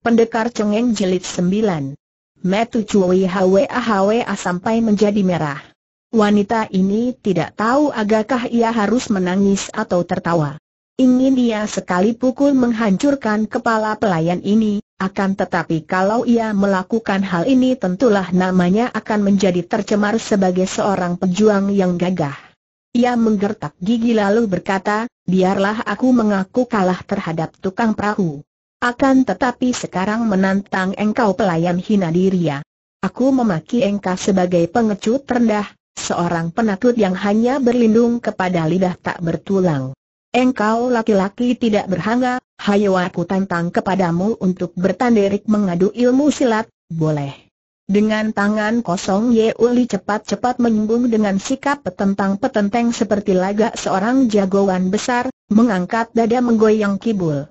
Pendekar Cengeng Jilid 9 Metu Cui Hwa Hwa sampai menjadi merah. Wanita ini tidak tahu agakah ia harus menangis atau tertawa. Ingin ia sekali pukul menghancurkan kepala pelayan ini, akan tetapi kalau ia melakukan hal ini tentulah namanya akan menjadi tercemar sebagai seorang pejuang yang gagah. Ia menggertak gigi lalu berkata, biarlah aku mengaku kalah terhadap tukang perahu. Akan tetapi sekarang menantang engkau pelayan hina ya. Aku memaki engkau sebagai pengecut rendah, seorang penakut yang hanya berlindung kepada lidah tak bertulang. Engkau laki-laki tidak berhanga, hayo aku tantang kepadamu untuk bertanderik mengadu ilmu silat, boleh. Dengan tangan kosong Ye Uli cepat-cepat menyembung dengan sikap petentang-petenteng seperti laga seorang jagoan besar, mengangkat dada menggoyang kibul.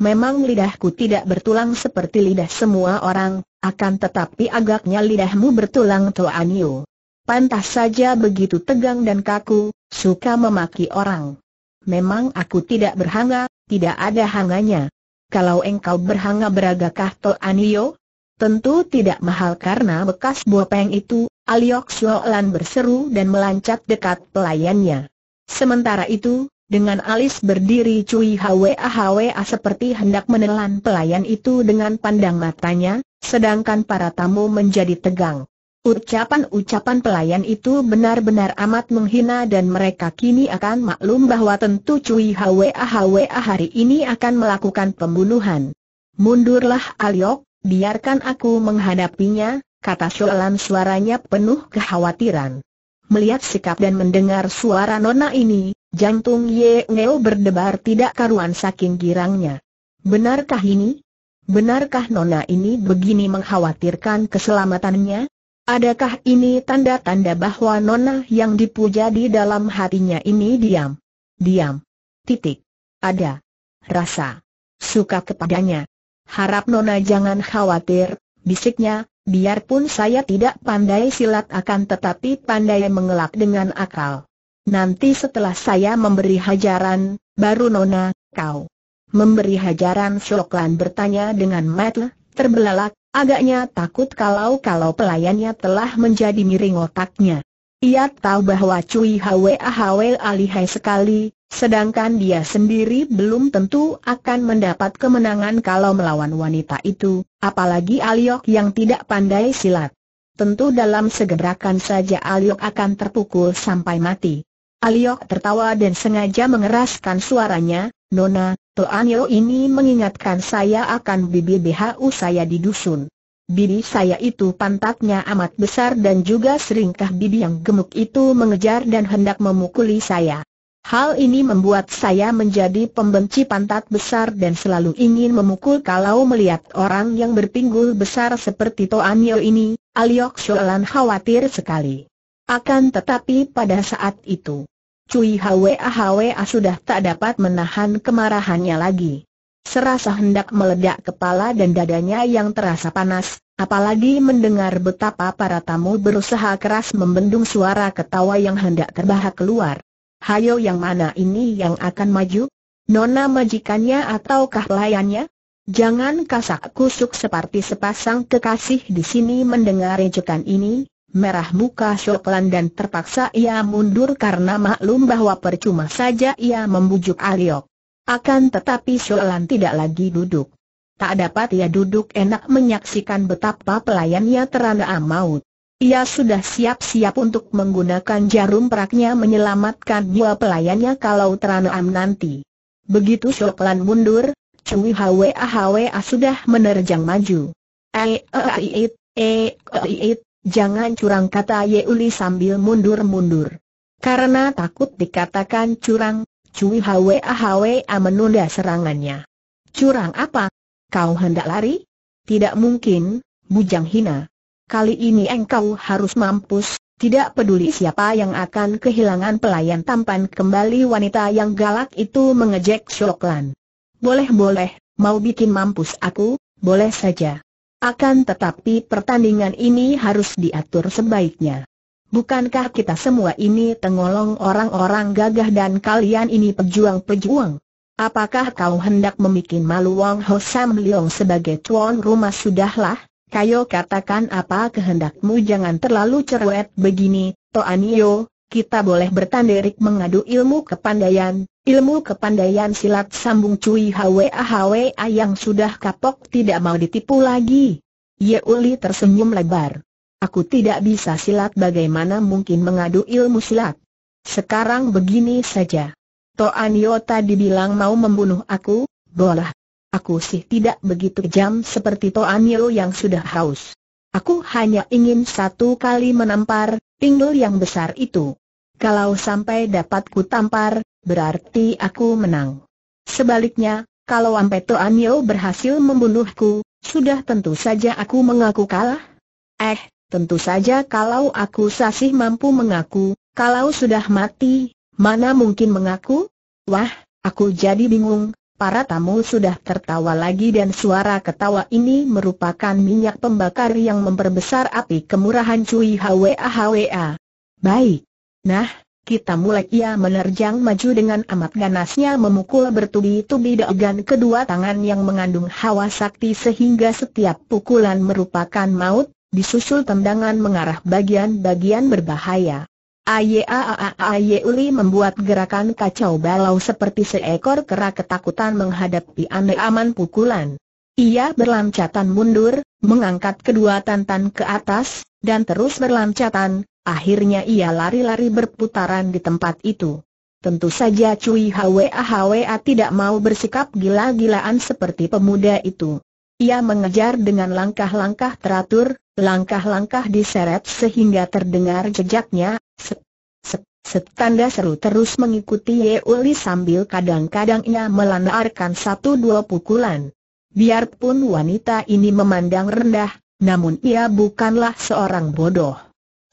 Memang lidahku tidak bertulang seperti lidah semua orang, akan tetapi agaknya lidahmu bertulang Toanio. Pantas saja begitu tegang dan kaku, suka memaki orang. Memang aku tidak berhanga, tidak ada hanganya. Kalau engkau berhanga beragakah Anio? Tentu tidak mahal karena bekas buah peng itu, Aliok Siolan berseru dan melancat dekat pelayannya. Sementara itu, dengan alis berdiri Cui Hwa Hwa seperti hendak menelan pelayan itu dengan pandang matanya, sedangkan para tamu menjadi tegang. Ucapan-ucapan pelayan itu benar-benar amat menghina dan mereka kini akan maklum bahwa tentu Cui Hwa Hwa hari ini akan melakukan pembunuhan. Mundurlah Aliok, biarkan aku menghadapinya, kata Sholan suaranya penuh kekhawatiran. Melihat sikap dan mendengar suara nona ini, Jantung Ye Ngeo berdebar tidak karuan saking girangnya. Benarkah ini? Benarkah nona ini begini mengkhawatirkan keselamatannya? Adakah ini tanda-tanda bahwa nona yang dipuja di dalam hatinya ini diam? Diam. Titik. Ada. Rasa. Suka kepadanya. Harap nona jangan khawatir, bisiknya, biarpun saya tidak pandai silat akan tetapi pandai mengelak dengan akal. Nanti setelah saya memberi hajaran, baru Nona, kau memberi hajaran Shoklan bertanya dengan mata terbelalak, agaknya takut kalau-kalau pelayannya telah menjadi miring otaknya. Ia tahu bahwa Cui Hwe Hwa alihai sekali, sedangkan dia sendiri belum tentu akan mendapat kemenangan kalau melawan wanita itu, apalagi Aliok yang tidak pandai silat. Tentu dalam segerakan saja Aliok akan terpukul sampai mati. Aliok tertawa dan sengaja mengeraskan suaranya, Nona, Toanyo ini mengingatkan saya akan bibi BHU saya di dusun. Bibi saya itu pantatnya amat besar dan juga seringkah bibi yang gemuk itu mengejar dan hendak memukuli saya. Hal ini membuat saya menjadi pembenci pantat besar dan selalu ingin memukul kalau melihat orang yang berpinggul besar seperti Toanyo ini, Aliok Sholan khawatir sekali. Akan tetapi pada saat itu, Cui Hwa Hwa sudah tak dapat menahan kemarahannya lagi. Serasa hendak meledak kepala dan dadanya yang terasa panas, apalagi mendengar betapa para tamu berusaha keras membendung suara ketawa yang hendak terbahak keluar. Hayo yang mana ini yang akan maju? Nona majikannya ataukah pelayannya? Jangan kasak kusuk seperti sepasang kekasih di sini mendengar ejekan ini, merah muka Shoklan dan terpaksa ia mundur karena maklum bahwa percuma saja ia membujuk Aliok. Akan tetapi Shoklan tidak lagi duduk. Tak dapat ia duduk enak menyaksikan betapa pelayannya terana maut. Ia sudah siap-siap untuk menggunakan jarum peraknya menyelamatkan dua pelayannya kalau Teranaam nanti. Begitu Shoklan mundur, Cui Hwa Hwa sudah menerjang maju. Eh, eh, eh, eh, eh, Jangan curang kata Yeuli sambil mundur-mundur. Karena takut dikatakan curang, Cui Hwa Hwa menunda serangannya. Curang apa? Kau hendak lari? Tidak mungkin, bujang hina. Kali ini engkau harus mampus, tidak peduli siapa yang akan kehilangan pelayan tampan kembali wanita yang galak itu mengejek Shoklan. Boleh-boleh, mau bikin mampus aku, boleh saja. Akan tetapi pertandingan ini harus diatur sebaiknya. Bukankah kita semua ini tengolong orang-orang gagah dan kalian ini pejuang-pejuang? Apakah kau hendak memikin malu Wong Ho Sam Leong sebagai tuan rumah sudahlah? Kayo katakan apa kehendakmu jangan terlalu cerewet begini, Toanio, kita boleh bertanderik mengadu ilmu kepandaian, ilmu kepandaian silat sambung cuy Hwa Hwa yang sudah kapok tidak mau ditipu lagi. Yeuli tersenyum lebar. Aku tidak bisa silat bagaimana mungkin mengadu ilmu silat. Sekarang begini saja. Toan Yo tadi bilang mau membunuh aku, boleh. Aku sih tidak begitu kejam seperti Toan Yo yang sudah haus. Aku hanya ingin satu kali menampar pinggul yang besar itu. Kalau sampai dapat tampar, berarti aku menang. Sebaliknya, kalau Ampeto Anio berhasil membunuhku, sudah tentu saja aku mengaku kalah. Eh, tentu saja kalau aku sasih mampu mengaku, kalau sudah mati, mana mungkin mengaku? Wah, aku jadi bingung. Para tamu sudah tertawa lagi dan suara ketawa ini merupakan minyak pembakar yang memperbesar api kemurahan Cui Hwa Hwa. Baik, Nah, kita mulai ia menerjang maju dengan amat ganasnya memukul bertubi-tubi degan kedua tangan yang mengandung hawa sakti sehingga setiap pukulan merupakan maut, disusul tendangan mengarah bagian-bagian berbahaya. uli membuat gerakan kacau balau seperti seekor kera ketakutan menghadapi aneh aman pukulan. Ia berlancatan mundur, mengangkat kedua tantan ke atas, dan terus berlancatan, Akhirnya ia lari-lari berputaran di tempat itu. Tentu saja Cui Hwa Hwa tidak mau bersikap gila-gilaan seperti pemuda itu. Ia mengejar dengan langkah-langkah teratur, langkah-langkah diseret sehingga terdengar jejaknya, Setanda seru terus mengikuti Ye Uli sambil kadang-kadang ia melanarkan satu dua pukulan. Biarpun wanita ini memandang rendah, namun ia bukanlah seorang bodoh.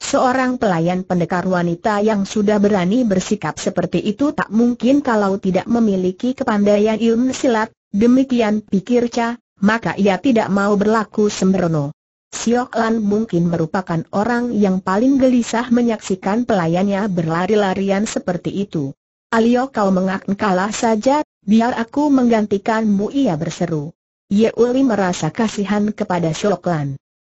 Seorang pelayan pendekar wanita yang sudah berani bersikap seperti itu tak mungkin kalau tidak memiliki kepandaian ilmu silat, demikian pikir Cha, maka ia tidak mau berlaku sembrono. Siok Lan mungkin merupakan orang yang paling gelisah menyaksikan pelayannya berlari-larian seperti itu. Alio kau mengak kalah saja, biar aku menggantikanmu ia berseru. Uli merasa kasihan kepada Siok Lan.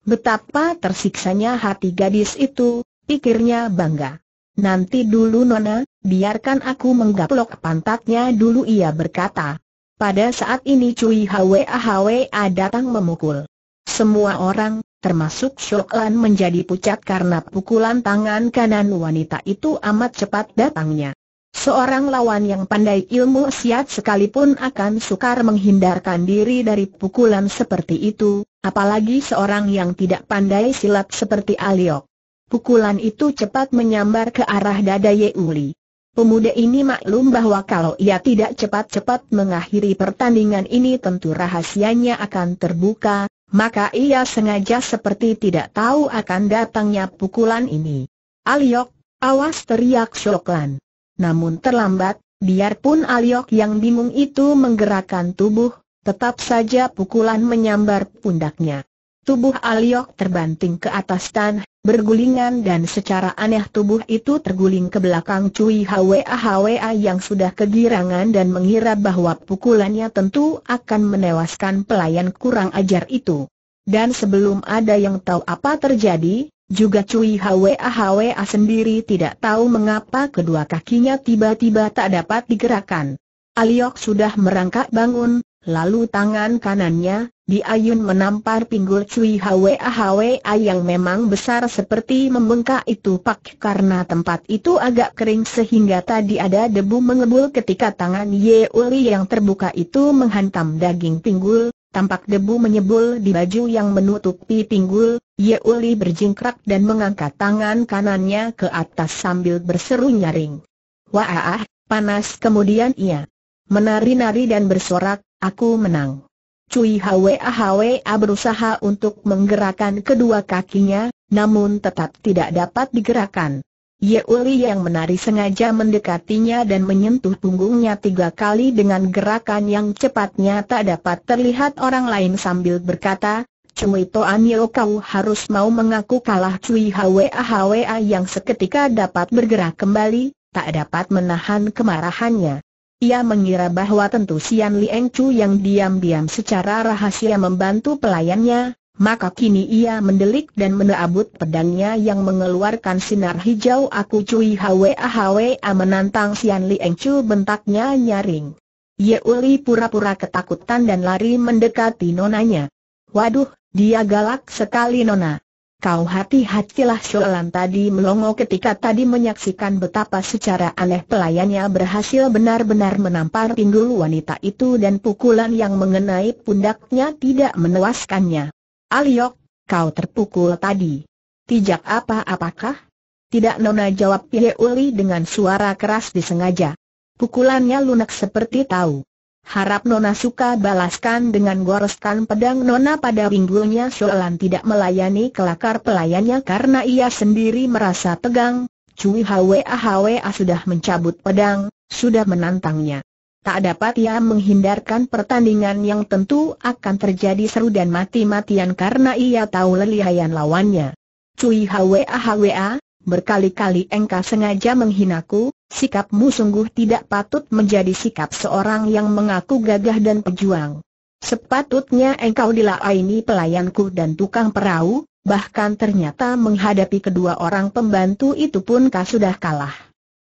Betapa tersiksanya hati gadis itu, pikirnya bangga. Nanti dulu Nona, biarkan aku menggaplok pantatnya dulu ia berkata. Pada saat ini Cui Hwa Hwa datang memukul. Semua orang, termasuk Shoklan menjadi pucat karena pukulan tangan kanan wanita itu amat cepat datangnya. Seorang lawan yang pandai ilmu siat sekalipun akan sukar menghindarkan diri dari pukulan seperti itu, apalagi seorang yang tidak pandai silat seperti Aliok. Pukulan itu cepat menyambar ke arah dada Yeuli. Pemuda ini maklum bahwa kalau ia tidak cepat-cepat mengakhiri pertandingan ini tentu rahasianya akan terbuka, maka ia sengaja seperti tidak tahu akan datangnya pukulan ini. Aliok, awas teriak Shoklan. Namun terlambat, biarpun Aliok yang bingung itu menggerakkan tubuh, tetap saja pukulan menyambar pundaknya. Tubuh Aliok terbanting ke atas tanah, bergulingan dan secara aneh tubuh itu terguling ke belakang Cui Hwa Hwa yang sudah kegirangan dan mengira bahwa pukulannya tentu akan menewaskan pelayan kurang ajar itu. Dan sebelum ada yang tahu apa terjadi, juga Cui Hwa Hwa sendiri tidak tahu mengapa kedua kakinya tiba-tiba tak dapat digerakkan. Aliok sudah merangkak bangun, lalu tangan kanannya, diayun menampar pinggul Cui Hwa Hwa yang memang besar seperti membengkak itu pak karena tempat itu agak kering sehingga tadi ada debu mengebul ketika tangan Ye Uli yang terbuka itu menghantam daging pinggul, tampak debu menyebul di baju yang menutupi pinggul, Yeuli berjingkrak dan mengangkat tangan kanannya ke atas sambil berseru nyaring. Wah, panas kemudian ia menari-nari dan bersorak, aku menang. Cui Hwa berusaha untuk menggerakkan kedua kakinya, namun tetap tidak dapat digerakkan. Yeuli yang menari sengaja mendekatinya dan menyentuh punggungnya tiga kali dengan gerakan yang cepatnya tak dapat terlihat orang lain sambil berkata, Cui Yeo kau harus mau mengaku kalah Cui Hwa Hwa yang seketika dapat bergerak kembali, tak dapat menahan kemarahannya. Ia mengira bahwa tentu Sian Lieng Chu yang diam-diam secara rahasia membantu pelayannya, maka kini ia mendelik dan meneabut pedangnya yang mengeluarkan sinar hijau aku Cui Hwa Hwa menantang Sian Lieng Chu bentaknya nyaring. Yeuli pura-pura ketakutan dan lari mendekati nonanya. Waduh, dia galak sekali Nona. Kau hati-hatilah Sholan tadi melongo ketika tadi menyaksikan betapa secara aneh pelayannya berhasil benar-benar menampar pinggul wanita itu dan pukulan yang mengenai pundaknya tidak menewaskannya. Aliok, kau terpukul tadi. Tijak apa-apakah? Tidak Nona jawab Pie Uli dengan suara keras disengaja. Pukulannya lunak seperti tahu. Harap Nona suka balaskan dengan goreskan pedang Nona pada pinggulnya Soalan tidak melayani kelakar pelayannya karena ia sendiri merasa tegang Cui Hwa Hwa sudah mencabut pedang, sudah menantangnya Tak dapat ia menghindarkan pertandingan yang tentu akan terjadi seru dan mati-matian karena ia tahu lelihayan lawannya Cui Hwa Hwa, Berkali-kali engkau sengaja menghinaku, sikapmu sungguh tidak patut menjadi sikap seorang yang mengaku gagah dan pejuang. Sepatutnya engkau dilaini pelayanku dan tukang perahu, bahkan ternyata menghadapi kedua orang pembantu itu pun kau sudah kalah.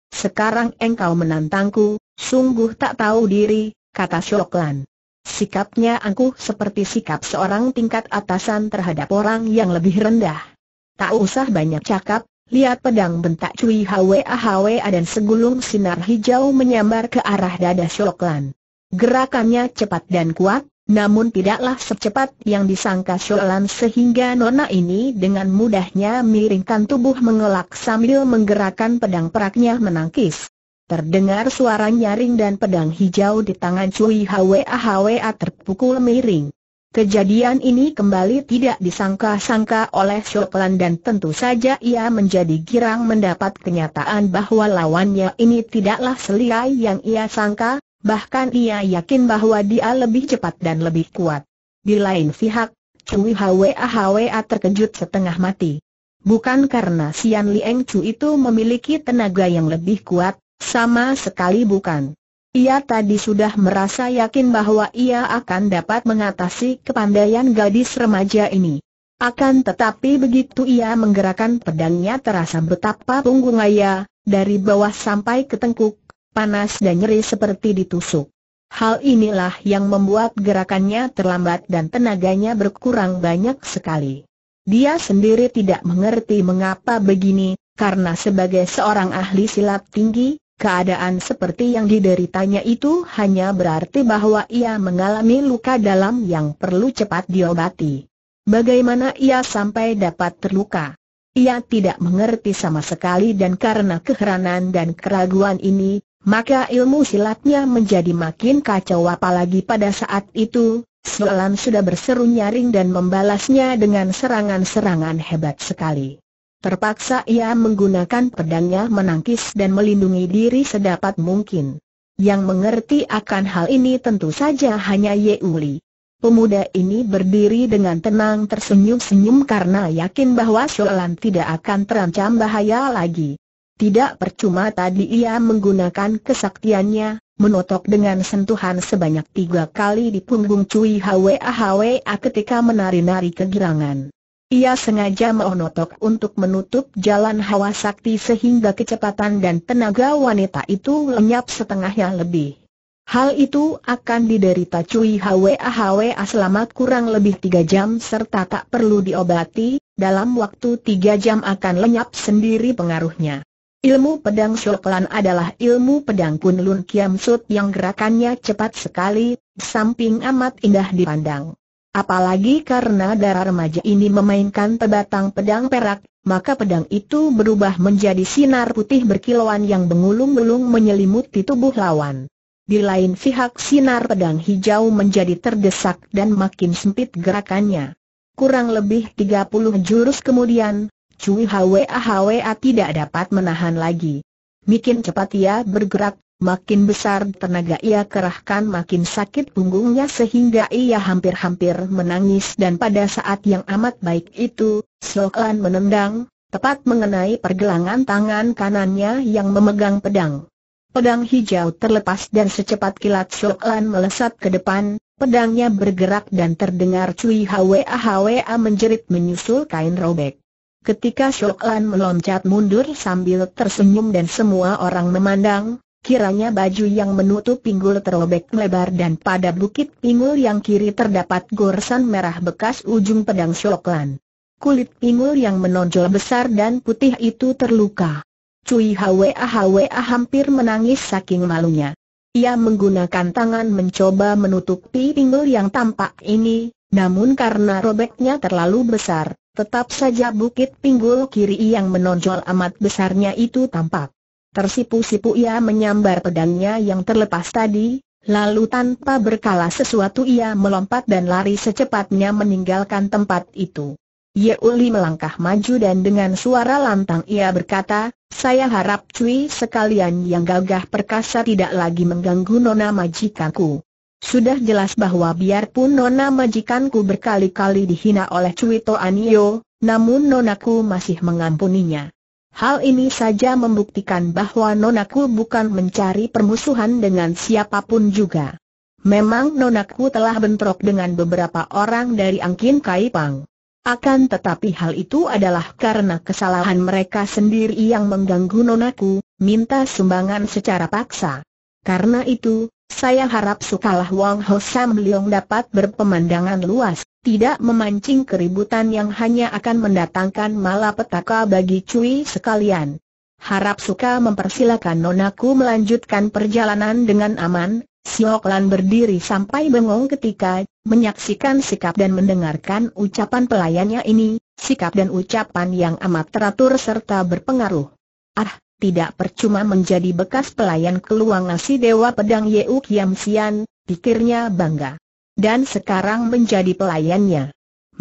Sekarang engkau menantangku, sungguh tak tahu diri, kata Syoklan. Sikapnya angkuh seperti sikap seorang tingkat atasan terhadap orang yang lebih rendah. Tak usah banyak cakap, Lihat pedang bentak Cui Hwa Hwa dan segulung sinar hijau menyambar ke arah dada Shoklan. Gerakannya cepat dan kuat, namun tidaklah secepat yang disangka Shoklan sehingga nona ini dengan mudahnya miringkan tubuh mengelak sambil menggerakkan pedang peraknya menangkis. Terdengar suara nyaring dan pedang hijau di tangan Cui Hwa Hwa terpukul miring. Kejadian ini kembali tidak disangka-sangka oleh Shoklan dan tentu saja ia menjadi girang mendapat kenyataan bahwa lawannya ini tidaklah seliai yang ia sangka, bahkan ia yakin bahwa dia lebih cepat dan lebih kuat. Di lain pihak, Cui Hwa Hwa terkejut setengah mati. Bukan karena Sian Lieng Chu itu memiliki tenaga yang lebih kuat, sama sekali bukan. Ia tadi sudah merasa yakin bahwa ia akan dapat mengatasi kepandaian gadis remaja ini. Akan tetapi begitu ia menggerakkan pedangnya terasa betapa punggung ayah, dari bawah sampai ke tengkuk, panas dan nyeri seperti ditusuk. Hal inilah yang membuat gerakannya terlambat dan tenaganya berkurang banyak sekali. Dia sendiri tidak mengerti mengapa begini, karena sebagai seorang ahli silat tinggi, Keadaan seperti yang dideritanya itu hanya berarti bahwa ia mengalami luka dalam yang perlu cepat diobati. Bagaimana ia sampai dapat terluka? Ia tidak mengerti sama sekali dan karena keheranan dan keraguan ini, maka ilmu silatnya menjadi makin kacau apalagi pada saat itu, Sualan sudah berseru nyaring dan membalasnya dengan serangan-serangan hebat sekali. Terpaksa ia menggunakan pedangnya menangkis dan melindungi diri sedapat mungkin. Yang mengerti akan hal ini tentu saja hanya Ye Uli. Pemuda ini berdiri dengan tenang tersenyum-senyum karena yakin bahwa Sholan tidak akan terancam bahaya lagi. Tidak percuma tadi ia menggunakan kesaktiannya, menotok dengan sentuhan sebanyak tiga kali di punggung Cui Hwa Hwa ketika menari-nari kegirangan. Ia sengaja meonotok untuk menutup jalan hawa sakti sehingga kecepatan dan tenaga wanita itu lenyap setengah yang lebih. Hal itu akan diderita Cui Hwa Hwa selama kurang lebih tiga jam serta tak perlu diobati, dalam waktu tiga jam akan lenyap sendiri pengaruhnya. Ilmu pedang Shoklan adalah ilmu pedang Kunlun Kiam Sut yang gerakannya cepat sekali, samping amat indah dipandang. Apalagi karena darah remaja ini memainkan pebatang pedang perak, maka pedang itu berubah menjadi sinar putih berkilauan yang mengulung ulung menyelimuti tubuh lawan. Di lain pihak sinar pedang hijau menjadi terdesak dan makin sempit gerakannya. Kurang lebih 30 jurus kemudian, Cui Hwa Hwa tidak dapat menahan lagi. Mikin cepat ia bergerak, Makin besar tenaga ia kerahkan makin sakit punggungnya sehingga ia hampir-hampir menangis dan pada saat yang amat baik itu, Sokan menendang, tepat mengenai pergelangan tangan kanannya yang memegang pedang. Pedang hijau terlepas dan secepat kilat Sokan melesat ke depan, pedangnya bergerak dan terdengar cuy hwa hwa menjerit menyusul kain robek. Ketika Sokan meloncat mundur sambil tersenyum dan semua orang memandang, Kiranya baju yang menutup pinggul terobek melebar dan pada bukit pinggul yang kiri terdapat goresan merah bekas ujung pedang syoklan. Kulit pinggul yang menonjol besar dan putih itu terluka. Cui Hwa Hwa hampir menangis saking malunya. Ia menggunakan tangan mencoba menutupi pinggul yang tampak ini, namun karena robeknya terlalu besar, tetap saja bukit pinggul kiri yang menonjol amat besarnya itu tampak. Tersipu-sipu ia menyambar pedangnya yang terlepas tadi, lalu tanpa berkala sesuatu ia melompat dan lari secepatnya meninggalkan tempat itu. Uli melangkah maju dan dengan suara lantang ia berkata, saya harap cuy sekalian yang gagah perkasa tidak lagi mengganggu nona majikanku. Sudah jelas bahwa biarpun nona majikanku berkali-kali dihina oleh Cui Toanio, namun nonaku masih mengampuninya. Hal ini saja membuktikan bahwa nonaku bukan mencari permusuhan dengan siapapun juga. Memang nonaku telah bentrok dengan beberapa orang dari Angkin Kaipang. Akan tetapi hal itu adalah karena kesalahan mereka sendiri yang mengganggu nonaku, minta sumbangan secara paksa. Karena itu, saya harap Sukalah Wang Ho Sam Leong dapat berpemandangan luas tidak memancing keributan yang hanya akan mendatangkan malapetaka bagi Cui sekalian. Harap suka mempersilakan nonaku melanjutkan perjalanan dengan aman, Siok Lan berdiri sampai bengong ketika menyaksikan sikap dan mendengarkan ucapan pelayannya ini, sikap dan ucapan yang amat teratur serta berpengaruh. Ah, tidak percuma menjadi bekas pelayan keluang si Dewa Pedang Yeuk Kiam Sian, pikirnya bangga dan sekarang menjadi pelayannya.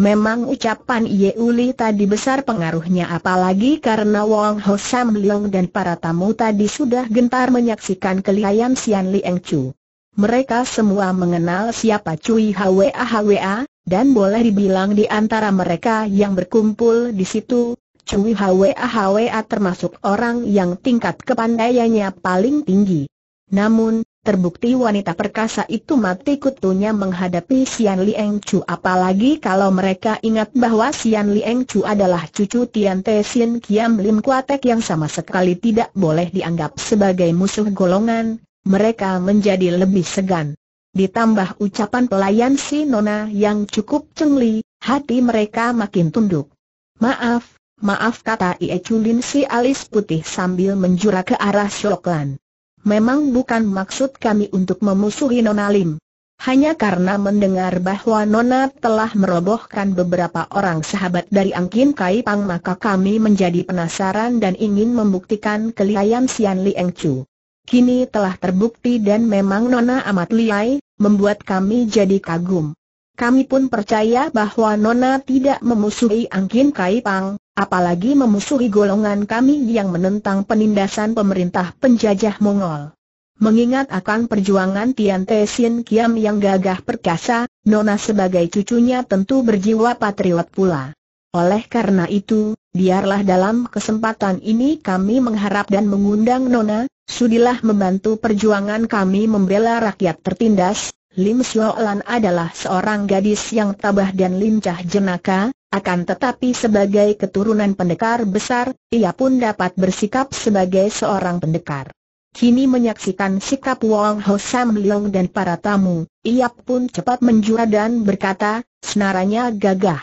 Memang ucapan Ye Uli tadi besar pengaruhnya apalagi karena Wong Ho Sam Leong dan para tamu tadi sudah gentar menyaksikan kelihayan Sian Eng Chu. Mereka semua mengenal siapa Cui Hwa Hwa, dan boleh dibilang di antara mereka yang berkumpul di situ, Cui Hwa Hwa termasuk orang yang tingkat kepandaiannya paling tinggi. Namun, Terbukti wanita perkasa itu mati kutunya menghadapi Xian Lieng Chu apalagi kalau mereka ingat bahwa Xian Lieng Chu adalah cucu Tian Te Xin Kiam Lim Kuatek yang sama sekali tidak boleh dianggap sebagai musuh golongan, mereka menjadi lebih segan. Ditambah ucapan pelayan si Nona yang cukup cengli, hati mereka makin tunduk. Maaf, maaf kata Ie Chulin si alis putih sambil menjura ke arah Shoklan. Memang bukan maksud kami untuk memusuhi Nona Lim. Hanya karena mendengar bahwa Nona telah merobohkan beberapa orang sahabat dari Angkin Kai Pang maka kami menjadi penasaran dan ingin membuktikan kelihayan Sian Liang Chu. Kini telah terbukti dan memang Nona amat liai, membuat kami jadi kagum. Kami pun percaya bahwa Nona tidak memusuhi Angkin Kai Pang, apalagi memusuhi golongan kami yang menentang penindasan pemerintah penjajah Mongol. Mengingat akan perjuangan Tian Te Sin Kiam yang gagah perkasa, Nona sebagai cucunya tentu berjiwa patriot pula. Oleh karena itu, biarlah dalam kesempatan ini kami mengharap dan mengundang Nona, sudilah membantu perjuangan kami membela rakyat tertindas, Lim Lan adalah seorang gadis yang tabah dan lincah jenaka, akan tetapi sebagai keturunan pendekar besar, ia pun dapat bersikap sebagai seorang pendekar. Kini menyaksikan sikap Wong Ho Sam Leong dan para tamu, ia pun cepat menjual dan berkata, senaranya gagah.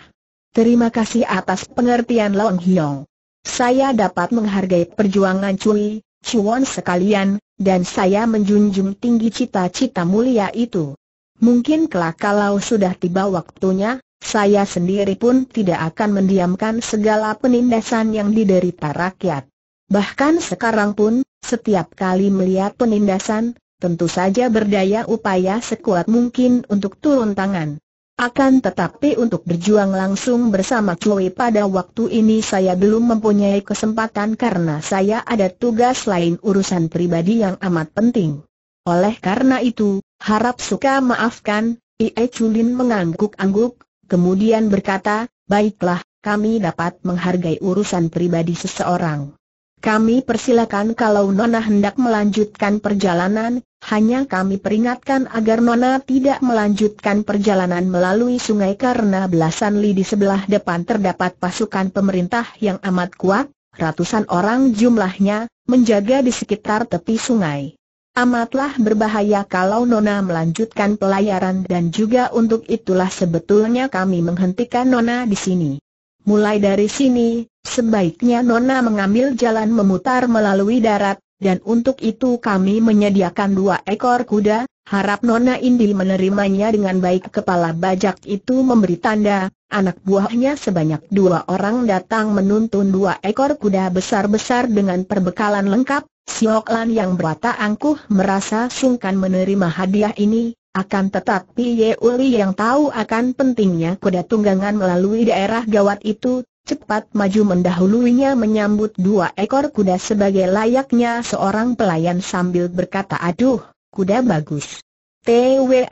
Terima kasih atas pengertian Long Hiong. Saya dapat menghargai perjuangan Cui, Chuan sekalian, dan saya menjunjung tinggi cita-cita mulia itu. Mungkin kelak kalau sudah tiba waktunya, saya sendiri pun tidak akan mendiamkan segala penindasan yang diderita rakyat. Bahkan sekarang pun, setiap kali melihat penindasan, tentu saja berdaya upaya sekuat mungkin untuk turun tangan. Akan tetapi untuk berjuang langsung bersama Chloe pada waktu ini saya belum mempunyai kesempatan karena saya ada tugas lain urusan pribadi yang amat penting. Oleh karena itu, Harap suka maafkan, Ie Chulin mengangguk-angguk, kemudian berkata, baiklah, kami dapat menghargai urusan pribadi seseorang. Kami persilakan kalau Nona hendak melanjutkan perjalanan, hanya kami peringatkan agar Nona tidak melanjutkan perjalanan melalui sungai karena belasan li di sebelah depan terdapat pasukan pemerintah yang amat kuat, ratusan orang jumlahnya, menjaga di sekitar tepi sungai. Amatlah berbahaya kalau Nona melanjutkan pelayaran dan juga untuk itulah sebetulnya kami menghentikan Nona di sini. Mulai dari sini, sebaiknya Nona mengambil jalan memutar melalui darat, dan untuk itu kami menyediakan dua ekor kuda, harap Nona Indi menerimanya dengan baik kepala bajak itu memberi tanda, anak buahnya sebanyak dua orang datang menuntun dua ekor kuda besar-besar dengan perbekalan lengkap, Sioklan yang berata angkuh merasa sungkan menerima hadiah ini, akan tetapi Ye Uli yang tahu akan pentingnya kuda tunggangan melalui daerah gawat itu, cepat maju mendahuluinya menyambut dua ekor kuda sebagai layaknya seorang pelayan sambil berkata aduh, kuda bagus. T.W.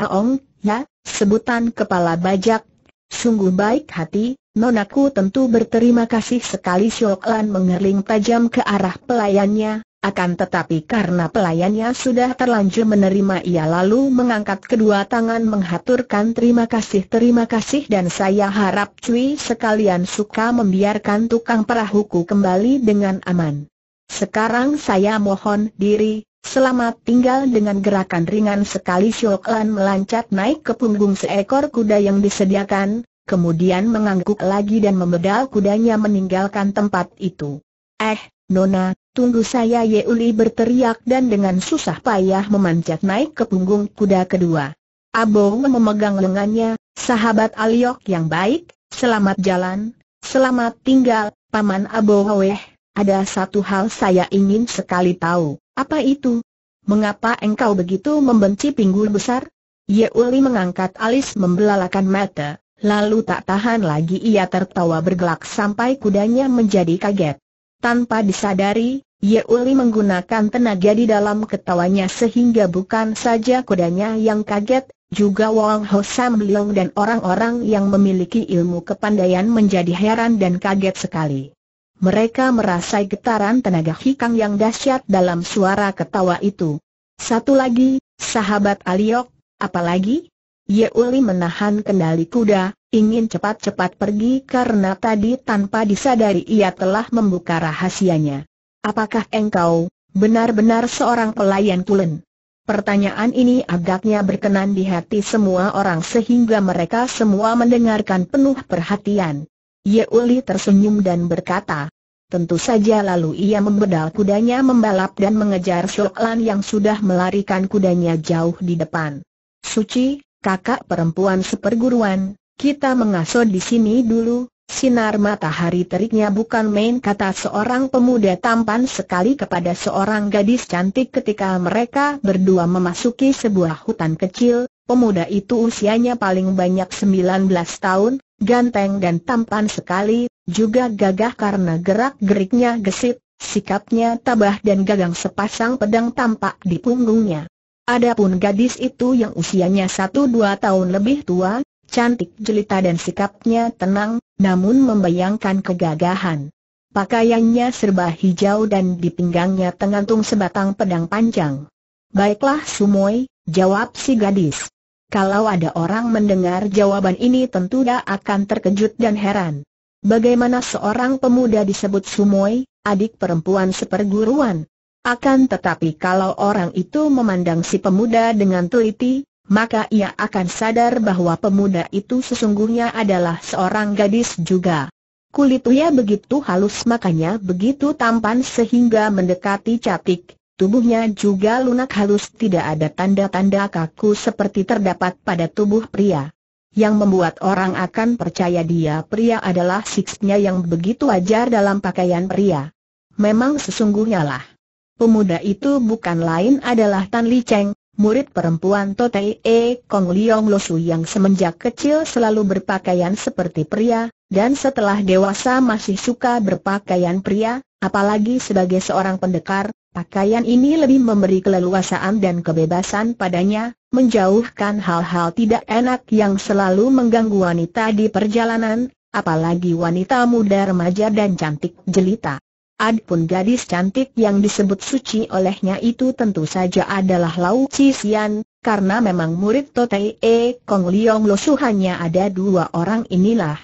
ya, sebutan kepala bajak, sungguh baik hati, nonaku tentu berterima kasih sekali Sioklan Lan mengerling tajam ke arah pelayannya, akan tetapi karena pelayannya sudah terlanjur menerima ia lalu mengangkat kedua tangan menghaturkan terima kasih terima kasih dan saya harap Cui sekalian suka membiarkan tukang perahuku kembali dengan aman. Sekarang saya mohon diri, selamat tinggal dengan gerakan ringan sekali Syoklan melancat naik ke punggung seekor kuda yang disediakan, kemudian mengangguk lagi dan membedal kudanya meninggalkan tempat itu. Eh, Nona, tunggu saya Yeuli berteriak dan dengan susah payah memanjat naik ke punggung kuda kedua. Abong memegang lengannya, sahabat Aliok yang baik, selamat jalan, selamat tinggal, Paman Aboweh, ada satu hal saya ingin sekali tahu, apa itu? Mengapa engkau begitu membenci pinggul besar? Yeuli mengangkat alis membelalakan mata, lalu tak tahan lagi ia tertawa bergelak sampai kudanya menjadi kaget. Tanpa disadari, Uli menggunakan tenaga di dalam ketawanya sehingga bukan saja kudanya yang kaget, juga Wang Ho Sam Leong dan orang-orang yang memiliki ilmu kepandaian menjadi heran dan kaget sekali. Mereka merasai getaran tenaga hikang yang dahsyat dalam suara ketawa itu. Satu lagi, sahabat Aliok, apalagi? Uli menahan kendali kuda, ingin cepat-cepat pergi karena tadi tanpa disadari ia telah membuka rahasianya. Apakah engkau benar-benar seorang pelayan Tulen? Pertanyaan ini agaknya berkenan di hati semua orang sehingga mereka semua mendengarkan penuh perhatian. Yeuli tersenyum dan berkata, Tentu saja lalu ia membedal kudanya membalap dan mengejar Shoklan yang sudah melarikan kudanya jauh di depan. Suci, kakak perempuan seperguruan, kita mengasuh di sini dulu, sinar matahari teriknya bukan main kata seorang pemuda tampan sekali kepada seorang gadis cantik ketika mereka berdua memasuki sebuah hutan kecil, pemuda itu usianya paling banyak 19 tahun, ganteng dan tampan sekali, juga gagah karena gerak-geriknya gesit, sikapnya tabah dan gagang sepasang pedang tampak di punggungnya. Adapun gadis itu yang usianya satu dua tahun lebih tua, cantik jelita dan sikapnya tenang, namun membayangkan kegagahan. Pakaiannya serba hijau dan di pinggangnya tergantung sebatang pedang panjang. Baiklah Sumoy, jawab si gadis. Kalau ada orang mendengar jawaban ini tentu dia akan terkejut dan heran. Bagaimana seorang pemuda disebut Sumoy, adik perempuan seperguruan? Akan tetapi kalau orang itu memandang si pemuda dengan teliti, maka ia akan sadar bahwa pemuda itu sesungguhnya adalah seorang gadis juga. Kulitnya begitu halus makanya begitu tampan sehingga mendekati cantik, tubuhnya juga lunak halus tidak ada tanda-tanda kaku seperti terdapat pada tubuh pria. Yang membuat orang akan percaya dia pria adalah siksnya yang begitu wajar dalam pakaian pria. Memang sesungguhnya lah. Pemuda itu bukan lain adalah Tan Li Cheng, murid perempuan Totei E Kong Liong Losu yang semenjak kecil selalu berpakaian seperti pria, dan setelah dewasa masih suka berpakaian pria, apalagi sebagai seorang pendekar, Pakaian ini lebih memberi keleluasaan dan kebebasan padanya, menjauhkan hal-hal tidak enak yang selalu mengganggu wanita di perjalanan, apalagi wanita muda remaja dan cantik jelita. Adapun gadis cantik yang disebut suci olehnya itu tentu saja adalah Lau Cisian, karena memang murid Totei E Kong Liong Losu hanya ada dua orang inilah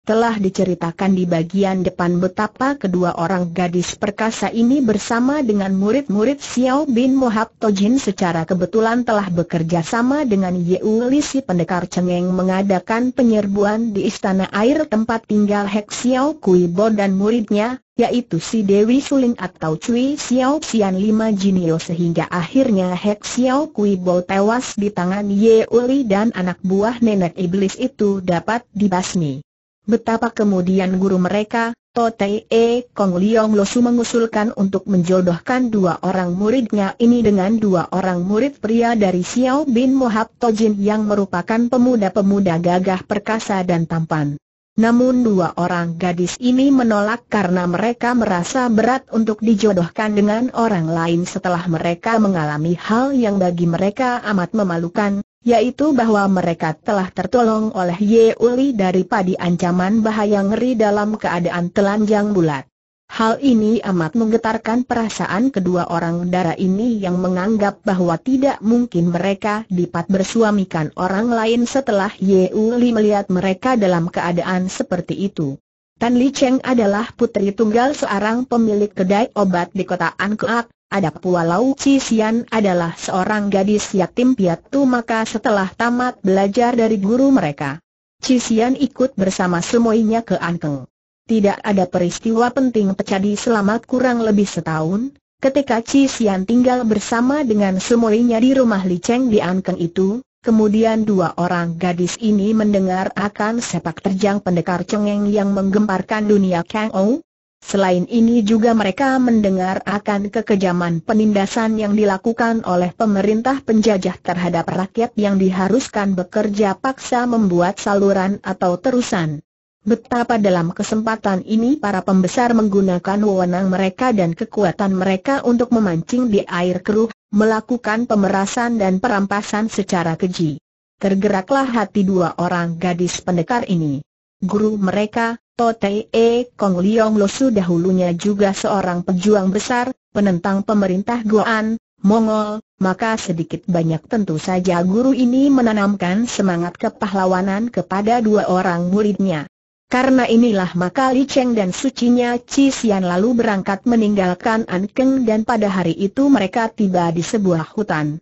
telah diceritakan di bagian depan betapa kedua orang gadis perkasa ini bersama dengan murid-murid Xiao Bin Mohab Tojin secara kebetulan telah bekerja sama dengan Yeu Uli si pendekar cengeng mengadakan penyerbuan di istana air tempat tinggal Hek Xiao Kui Bo dan muridnya, yaitu si Dewi Suling atau Cui Xiao Xian Lima Jinio sehingga akhirnya Hek Xiao Kui Bo tewas di tangan Yeu Li dan anak buah nenek iblis itu dapat dibasmi. Betapa kemudian guru mereka, Totei E Kong Liong Losu mengusulkan untuk menjodohkan dua orang muridnya ini dengan dua orang murid pria dari Xiao Bin Mohab Tojin yang merupakan pemuda-pemuda gagah perkasa dan tampan. Namun dua orang gadis ini menolak karena mereka merasa berat untuk dijodohkan dengan orang lain setelah mereka mengalami hal yang bagi mereka amat memalukan, yaitu bahwa mereka telah tertolong oleh Ye Uli daripada ancaman bahaya ngeri dalam keadaan telanjang bulat. Hal ini amat menggetarkan perasaan kedua orang dara ini yang menganggap bahwa tidak mungkin mereka dapat bersuamikan orang lain setelah Ye Uli melihat mereka dalam keadaan seperti itu. Tan Li Cheng adalah putri tunggal seorang pemilik kedai obat di kota Ankuak, Adapun walau Cisian adalah seorang gadis yatim piatu maka setelah tamat belajar dari guru mereka, Cisian ikut bersama semuanya ke Angkeng. Tidak ada peristiwa penting pecadi selama kurang lebih setahun, ketika Cisian tinggal bersama dengan semuanya di rumah Liceng di Angkeng itu, Kemudian dua orang gadis ini mendengar akan sepak terjang pendekar cengeng yang menggemparkan dunia Kang Ou, Selain ini juga mereka mendengar akan kekejaman penindasan yang dilakukan oleh pemerintah penjajah terhadap rakyat yang diharuskan bekerja paksa membuat saluran atau terusan. Betapa dalam kesempatan ini para pembesar menggunakan wewenang mereka dan kekuatan mereka untuk memancing di air keruh, melakukan pemerasan dan perampasan secara keji. Tergeraklah hati dua orang gadis pendekar ini. Guru mereka, To E Kong Lo Losu dahulunya juga seorang pejuang besar, penentang pemerintah Goan, Mongol, maka sedikit banyak tentu saja guru ini menanamkan semangat kepahlawanan kepada dua orang muridnya. Karena inilah maka Li Cheng dan sucinya Chi Xian lalu berangkat meninggalkan Ankeng dan pada hari itu mereka tiba di sebuah hutan.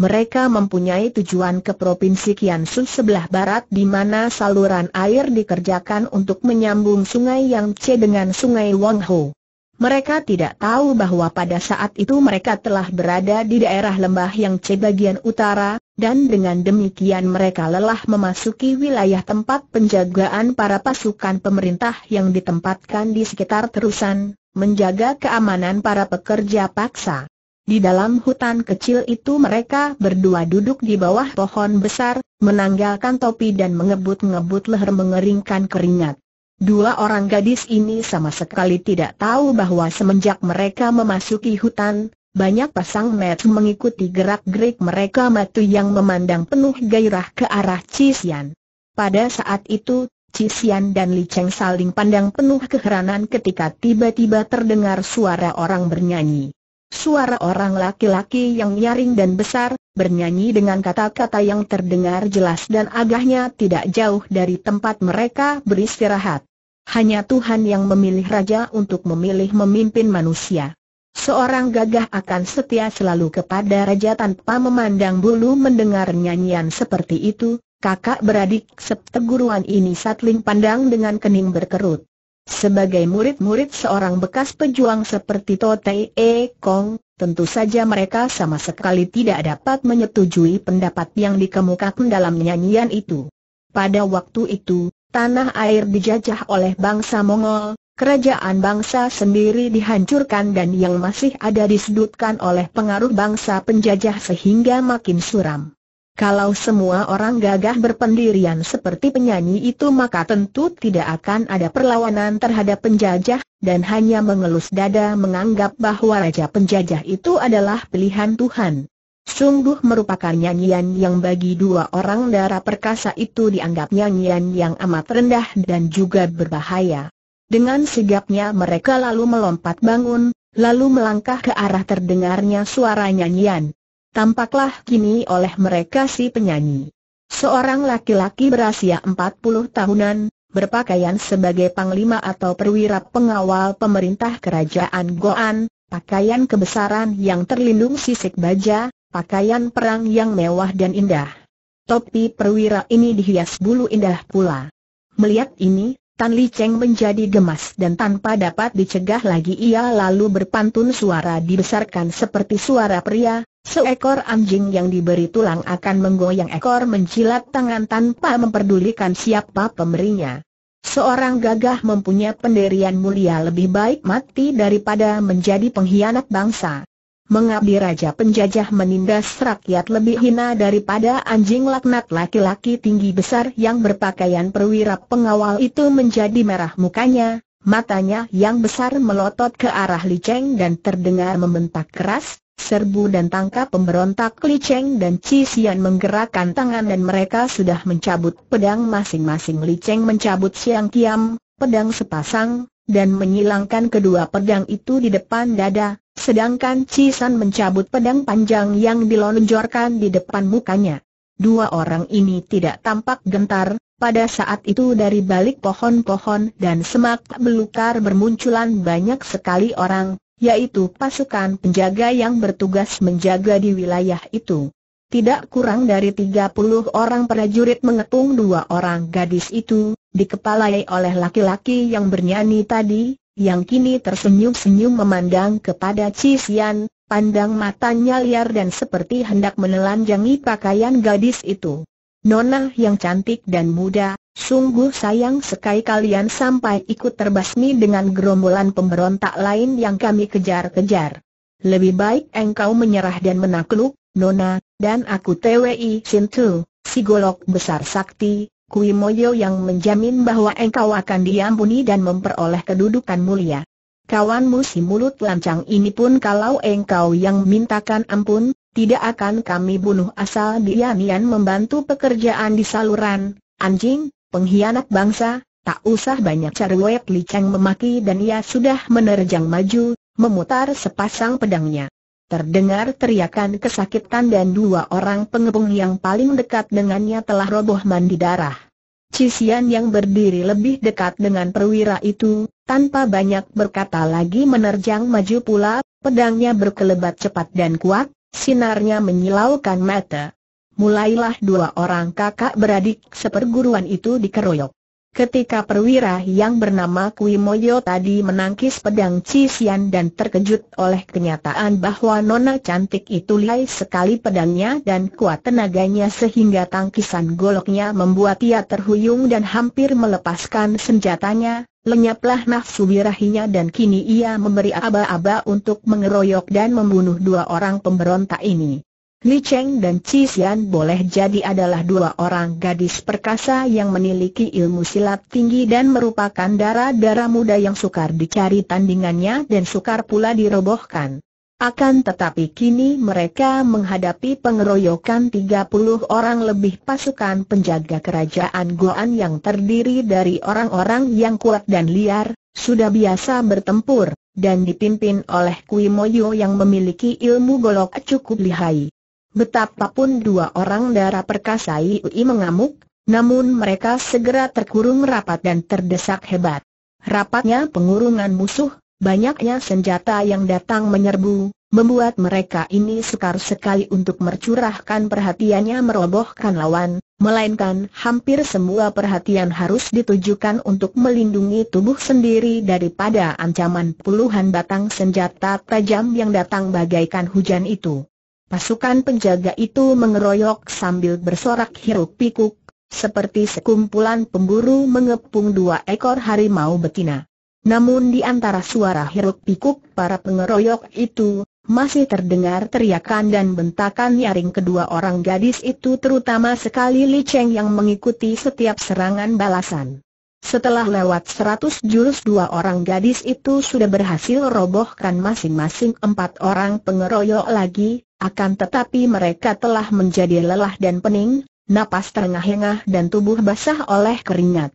Mereka mempunyai tujuan ke Provinsi Kiansu sebelah barat di mana saluran air dikerjakan untuk menyambung sungai Yangtze dengan sungai Wangho. Mereka tidak tahu bahwa pada saat itu mereka telah berada di daerah lembah Yangtze bagian utara, dan dengan demikian mereka lelah memasuki wilayah tempat penjagaan para pasukan pemerintah yang ditempatkan di sekitar terusan, menjaga keamanan para pekerja paksa. Di dalam hutan kecil itu mereka berdua duduk di bawah pohon besar, menanggalkan topi dan mengebut-ngebut leher mengeringkan keringat. Dua orang gadis ini sama sekali tidak tahu bahwa semenjak mereka memasuki hutan, banyak pasang mata mengikuti gerak-gerik mereka matu yang memandang penuh gairah ke arah Cisian. Pada saat itu, Cisian dan Li Cheng saling pandang penuh keheranan ketika tiba-tiba terdengar suara orang bernyanyi. Suara orang laki-laki yang nyaring dan besar, bernyanyi dengan kata-kata yang terdengar jelas dan agaknya tidak jauh dari tempat mereka beristirahat. Hanya Tuhan yang memilih raja untuk memilih memimpin manusia. Seorang gagah akan setia selalu kepada raja tanpa memandang bulu mendengar nyanyian seperti itu, kakak beradik septeguruan ini Satling pandang dengan kening berkerut. Sebagai murid-murid seorang bekas pejuang seperti Totei E. Kong, tentu saja mereka sama sekali tidak dapat menyetujui pendapat yang dikemukakan dalam nyanyian itu. Pada waktu itu, tanah air dijajah oleh bangsa Mongol, kerajaan bangsa sendiri dihancurkan dan yang masih ada disedutkan oleh pengaruh bangsa penjajah sehingga makin suram. Kalau semua orang gagah berpendirian seperti penyanyi itu maka tentu tidak akan ada perlawanan terhadap penjajah, dan hanya mengelus dada menganggap bahwa raja penjajah itu adalah pilihan Tuhan. Sungguh merupakan nyanyian yang bagi dua orang darah perkasa itu dianggap nyanyian yang amat rendah dan juga berbahaya. Dengan sigapnya mereka lalu melompat bangun, lalu melangkah ke arah terdengarnya suara nyanyian. Tampaklah kini oleh mereka si penyanyi. Seorang laki-laki empat 40 tahunan, berpakaian sebagai panglima atau perwira pengawal pemerintah kerajaan Goan, pakaian kebesaran yang terlindung sisik baja, pakaian perang yang mewah dan indah. Topi perwira ini dihias bulu indah pula. Melihat ini, Tan Li Cheng menjadi gemas dan tanpa dapat dicegah lagi ia lalu berpantun suara dibesarkan seperti suara pria, seekor anjing yang diberi tulang akan menggoyang ekor menjilat tangan tanpa memperdulikan siapa pemberinya. Seorang gagah mempunyai pendirian mulia lebih baik mati daripada menjadi pengkhianat bangsa mengabdi raja penjajah menindas rakyat lebih hina daripada anjing laknat laki-laki tinggi besar yang berpakaian perwira pengawal itu menjadi merah mukanya, matanya yang besar melotot ke arah Li Cheng dan terdengar membentak keras, serbu dan tangkap pemberontak Li Cheng dan Chi Xian menggerakkan tangan dan mereka sudah mencabut pedang masing-masing Li Cheng mencabut siang kiam, pedang sepasang, dan menyilangkan kedua pedang itu di depan dada, Sedangkan Cisan mencabut pedang panjang yang dilonjorkan di depan mukanya. Dua orang ini tidak tampak gentar, pada saat itu dari balik pohon-pohon dan semak belukar bermunculan banyak sekali orang, yaitu pasukan penjaga yang bertugas menjaga di wilayah itu. Tidak kurang dari 30 orang prajurit mengepung dua orang gadis itu, dikepalai oleh laki-laki yang bernyanyi tadi, yang kini tersenyum-senyum memandang kepada Cisian, pandang matanya liar dan seperti hendak menelanjangi pakaian gadis itu. Nona yang cantik dan muda, sungguh sayang sekali kalian sampai ikut terbasmi dengan gerombolan pemberontak lain yang kami kejar-kejar. Lebih baik engkau menyerah dan menakluk, Nona, dan aku TWI Sintu, si golok besar sakti, Kui Moyo yang menjamin bahwa engkau akan diampuni dan memperoleh kedudukan mulia. Kawanmu si mulut lancang ini pun kalau engkau yang mintakan ampun, tidak akan kami bunuh asal dia nian membantu pekerjaan di saluran, anjing, pengkhianat bangsa, Tak usah banyak cari Li licang memaki dan ia sudah menerjang maju, memutar sepasang pedangnya. Terdengar teriakan kesakitan dan dua orang pengepung yang paling dekat dengannya telah roboh mandi darah. Cisian yang berdiri lebih dekat dengan perwira itu, tanpa banyak berkata lagi menerjang maju pula, pedangnya berkelebat cepat dan kuat, sinarnya menyilaukan mata. Mulailah dua orang kakak beradik seperguruan itu dikeroyok. Ketika perwira yang bernama Kui Moyo tadi menangkis pedang Cisian dan terkejut oleh kenyataan bahwa nona cantik itu lihai sekali pedangnya dan kuat tenaganya sehingga tangkisan goloknya membuat ia terhuyung dan hampir melepaskan senjatanya, lenyaplah nafsu birahinya dan kini ia memberi aba-aba untuk mengeroyok dan membunuh dua orang pemberontak ini. Li Cheng dan Chi Xian boleh jadi adalah dua orang gadis perkasa yang memiliki ilmu silat tinggi dan merupakan darah-darah muda yang sukar dicari tandingannya dan sukar pula dirobohkan. Akan tetapi kini mereka menghadapi pengeroyokan 30 orang lebih pasukan penjaga kerajaan Goan yang terdiri dari orang-orang yang kuat dan liar, sudah biasa bertempur, dan dipimpin oleh Kui Moyo yang memiliki ilmu golok cukup lihai. Betapapun dua orang darah perkasa Yui mengamuk, namun mereka segera terkurung rapat dan terdesak hebat. Rapatnya pengurungan musuh, banyaknya senjata yang datang menyerbu, membuat mereka ini sekar sekali untuk mercurahkan perhatiannya merobohkan lawan, melainkan hampir semua perhatian harus ditujukan untuk melindungi tubuh sendiri daripada ancaman puluhan batang senjata tajam yang datang bagaikan hujan itu. Pasukan penjaga itu mengeroyok sambil bersorak hiruk pikuk, seperti sekumpulan pemburu mengepung dua ekor harimau betina. Namun di antara suara hiruk pikuk para pengeroyok itu, masih terdengar teriakan dan bentakan nyaring kedua orang gadis itu terutama sekali Li Cheng yang mengikuti setiap serangan balasan. Setelah lewat 100 jurus dua orang gadis itu sudah berhasil robohkan masing-masing empat orang pengeroyok lagi, akan tetapi mereka telah menjadi lelah dan pening, napas terengah-engah dan tubuh basah oleh keringat.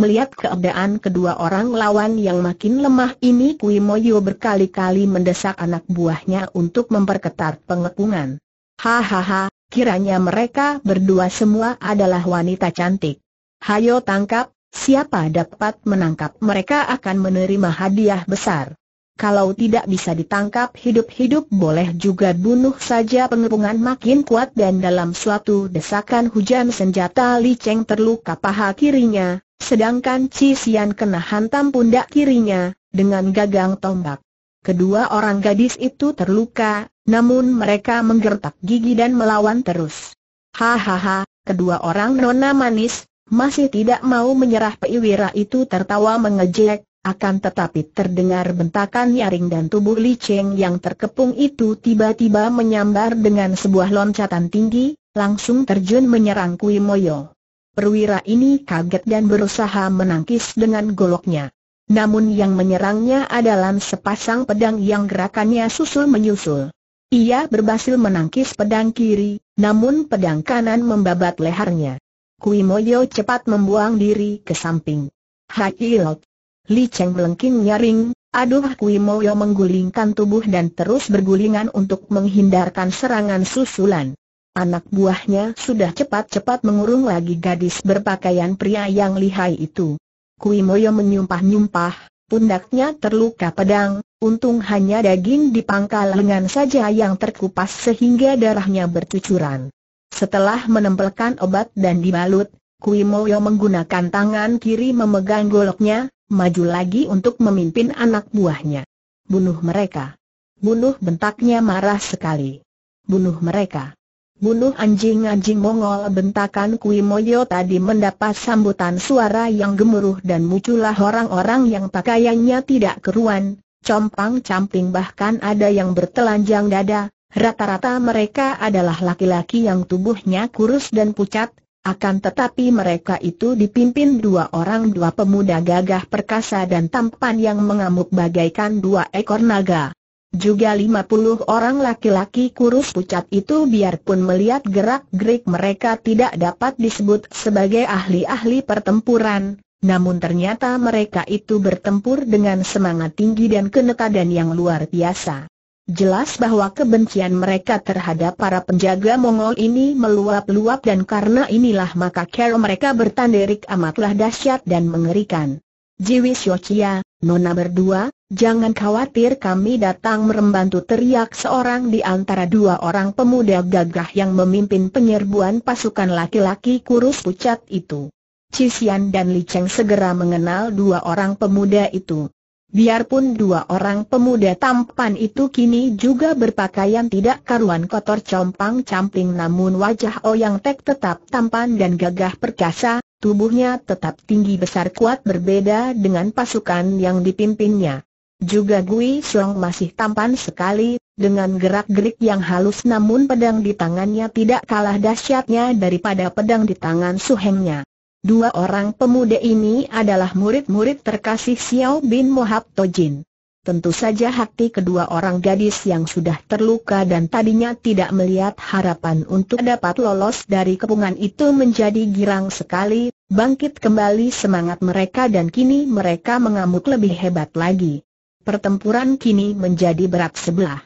Melihat keadaan kedua orang lawan yang makin lemah ini Kui Moyo berkali-kali mendesak anak buahnya untuk memperketat pengepungan. Hahaha, kiranya mereka berdua semua adalah wanita cantik. Hayo tangkap, siapa dapat menangkap mereka akan menerima hadiah besar kalau tidak bisa ditangkap hidup-hidup boleh juga bunuh saja pengepungan makin kuat dan dalam suatu desakan hujan senjata Li Cheng terluka paha kirinya, sedangkan Chi Xian kena hantam pundak kirinya, dengan gagang tombak. Kedua orang gadis itu terluka, namun mereka menggertak gigi dan melawan terus. Hahaha, kedua orang nona manis, masih tidak mau menyerah Peiwira itu tertawa mengejek, akan tetapi terdengar bentakan nyaring dan tubuh Li Cheng yang terkepung itu tiba-tiba menyambar dengan sebuah loncatan tinggi, langsung terjun menyerang Kui Moyo. Perwira ini kaget dan berusaha menangkis dengan goloknya. Namun yang menyerangnya adalah sepasang pedang yang gerakannya susul-menyusul. Ia berhasil menangkis pedang kiri, namun pedang kanan membabat lehernya. Kui Moyo cepat membuang diri ke samping. Hakilot Li Cheng melengking nyaring, aduh Kui Moyo menggulingkan tubuh dan terus bergulingan untuk menghindarkan serangan susulan. Anak buahnya sudah cepat-cepat mengurung lagi gadis berpakaian pria yang lihai itu. Kui Moyo menyumpah-nyumpah, pundaknya terluka pedang, untung hanya daging di pangkal lengan saja yang terkupas sehingga darahnya bercucuran. Setelah menempelkan obat dan dibalut, Kui Moyo menggunakan tangan kiri memegang goloknya, maju lagi untuk memimpin anak buahnya. Bunuh mereka. Bunuh bentaknya marah sekali. Bunuh mereka. Bunuh anjing-anjing Mongol bentakan Kui Moyo tadi mendapat sambutan suara yang gemuruh dan muncullah orang-orang yang pakaiannya tidak keruan, compang-camping bahkan ada yang bertelanjang dada, rata-rata mereka adalah laki-laki yang tubuhnya kurus dan pucat, akan tetapi mereka itu dipimpin dua orang dua pemuda gagah perkasa dan tampan yang mengamuk bagaikan dua ekor naga. Juga 50 orang laki-laki kurus pucat itu biarpun melihat gerak-gerik mereka tidak dapat disebut sebagai ahli-ahli pertempuran, namun ternyata mereka itu bertempur dengan semangat tinggi dan kenekadan yang luar biasa. Jelas bahwa kebencian mereka terhadap para penjaga Mongol ini meluap-luap dan karena inilah maka kera mereka bertanderik amatlah dahsyat dan mengerikan. Jiwi Siochia, Nona berdua, jangan khawatir kami datang merembantu teriak seorang di antara dua orang pemuda gagah yang memimpin penyerbuan pasukan laki-laki kurus pucat itu. Cixian dan Li Cheng segera mengenal dua orang pemuda itu. Biarpun dua orang pemuda tampan itu kini juga berpakaian tidak karuan kotor compang-camping namun wajah Oyang Tek tetap tampan dan gagah perkasa, tubuhnya tetap tinggi besar kuat berbeda dengan pasukan yang dipimpinnya. Juga Gui Song masih tampan sekali, dengan gerak-gerik yang halus namun pedang di tangannya tidak kalah dahsyatnya daripada pedang di tangan suhengnya. Dua orang pemuda ini adalah murid-murid terkasih Xiao Bin Mohab Tojin. Tentu saja hati kedua orang gadis yang sudah terluka dan tadinya tidak melihat harapan untuk dapat lolos dari kepungan itu menjadi girang sekali, bangkit kembali semangat mereka dan kini mereka mengamuk lebih hebat lagi. Pertempuran kini menjadi berat sebelah.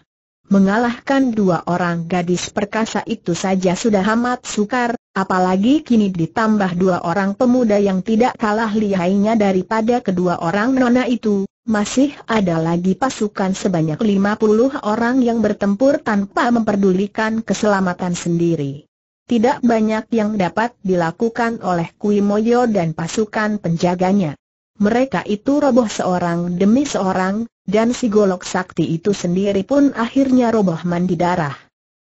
Mengalahkan dua orang gadis perkasa itu saja sudah amat sukar, Apalagi kini ditambah dua orang pemuda yang tidak kalah lihainya daripada kedua orang nona itu, masih ada lagi pasukan sebanyak lima puluh orang yang bertempur tanpa memperdulikan keselamatan sendiri. Tidak banyak yang dapat dilakukan oleh Kui Moyo dan pasukan penjaganya. Mereka itu roboh seorang demi seorang, dan si golok sakti itu sendiri pun akhirnya roboh mandi darah.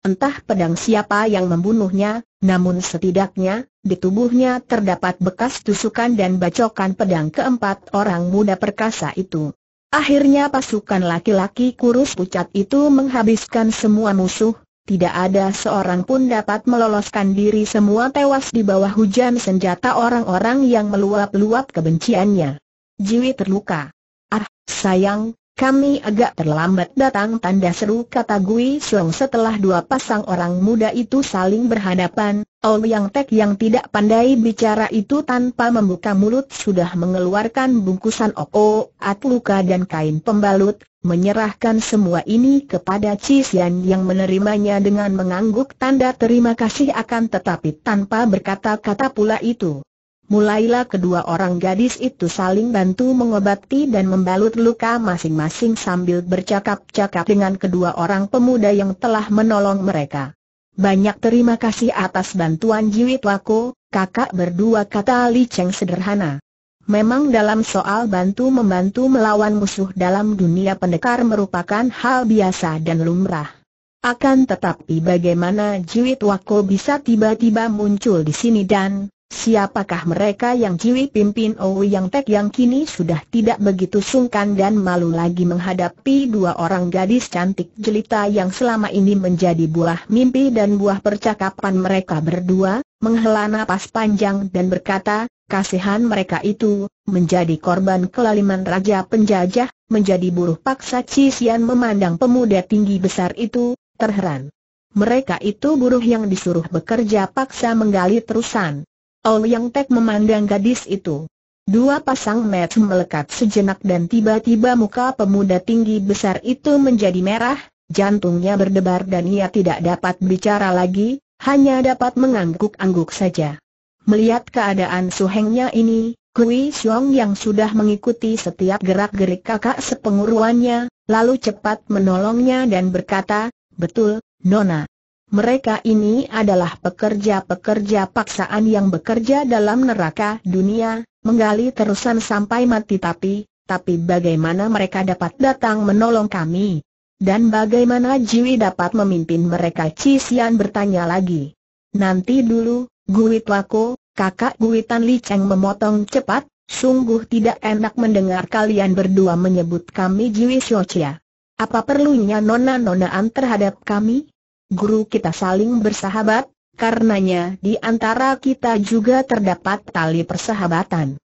Entah pedang siapa yang membunuhnya, namun setidaknya, di tubuhnya terdapat bekas tusukan dan bacokan pedang keempat orang muda perkasa itu. Akhirnya pasukan laki-laki kurus pucat itu menghabiskan semua musuh, tidak ada seorang pun dapat meloloskan diri semua tewas di bawah hujan senjata orang-orang yang meluap-luap kebenciannya. Jiwi terluka. Ah, sayang, kami agak terlambat datang tanda seru kata Gui Suang setelah dua pasang orang muda itu saling berhadapan, Ol Yang Tek yang tidak pandai bicara itu tanpa membuka mulut sudah mengeluarkan bungkusan oko, atluka dan kain pembalut, menyerahkan semua ini kepada Cisian yang menerimanya dengan mengangguk tanda terima kasih akan tetapi tanpa berkata-kata pula itu. Mulailah kedua orang gadis itu saling bantu mengobati dan membalut luka masing-masing sambil bercakap-cakap dengan kedua orang pemuda yang telah menolong mereka. Banyak terima kasih atas bantuan Jiwit Wako, kakak berdua kata Li Cheng sederhana. Memang dalam soal bantu-membantu melawan musuh dalam dunia pendekar merupakan hal biasa dan lumrah. Akan tetapi bagaimana Jiwit Wako bisa tiba-tiba muncul di sini dan Siapakah mereka yang Ciwi pimpin yang Tek yang kini sudah tidak begitu sungkan dan malu lagi menghadapi dua orang gadis cantik jelita yang selama ini menjadi buah mimpi dan buah percakapan mereka berdua, menghela napas panjang dan berkata, kasihan mereka itu, menjadi korban kelaliman Raja Penjajah, menjadi buruh paksa Cisian memandang pemuda tinggi besar itu, terheran. Mereka itu buruh yang disuruh bekerja paksa menggali terusan. Yang Tek memandang gadis itu. Dua pasang mata melekat sejenak dan tiba-tiba muka pemuda tinggi besar itu menjadi merah, jantungnya berdebar dan ia tidak dapat bicara lagi, hanya dapat mengangguk-angguk saja. Melihat keadaan suhengnya ini, Kui Xiong yang sudah mengikuti setiap gerak-gerik kakak sepenguruannya, lalu cepat menolongnya dan berkata, Betul, Nona. Mereka ini adalah pekerja-pekerja paksaan yang bekerja dalam neraka dunia, menggali terusan sampai mati tapi, tapi bagaimana mereka dapat datang menolong kami? Dan bagaimana Jiwi dapat memimpin mereka? Cisian bertanya lagi. Nanti dulu, Guit Wako, kakak Guitan Li Cheng memotong cepat, sungguh tidak enak mendengar kalian berdua menyebut kami Jiwi Chia. Apa perlunya nona-nonaan terhadap kami? guru kita saling bersahabat, karenanya di antara kita juga terdapat tali persahabatan.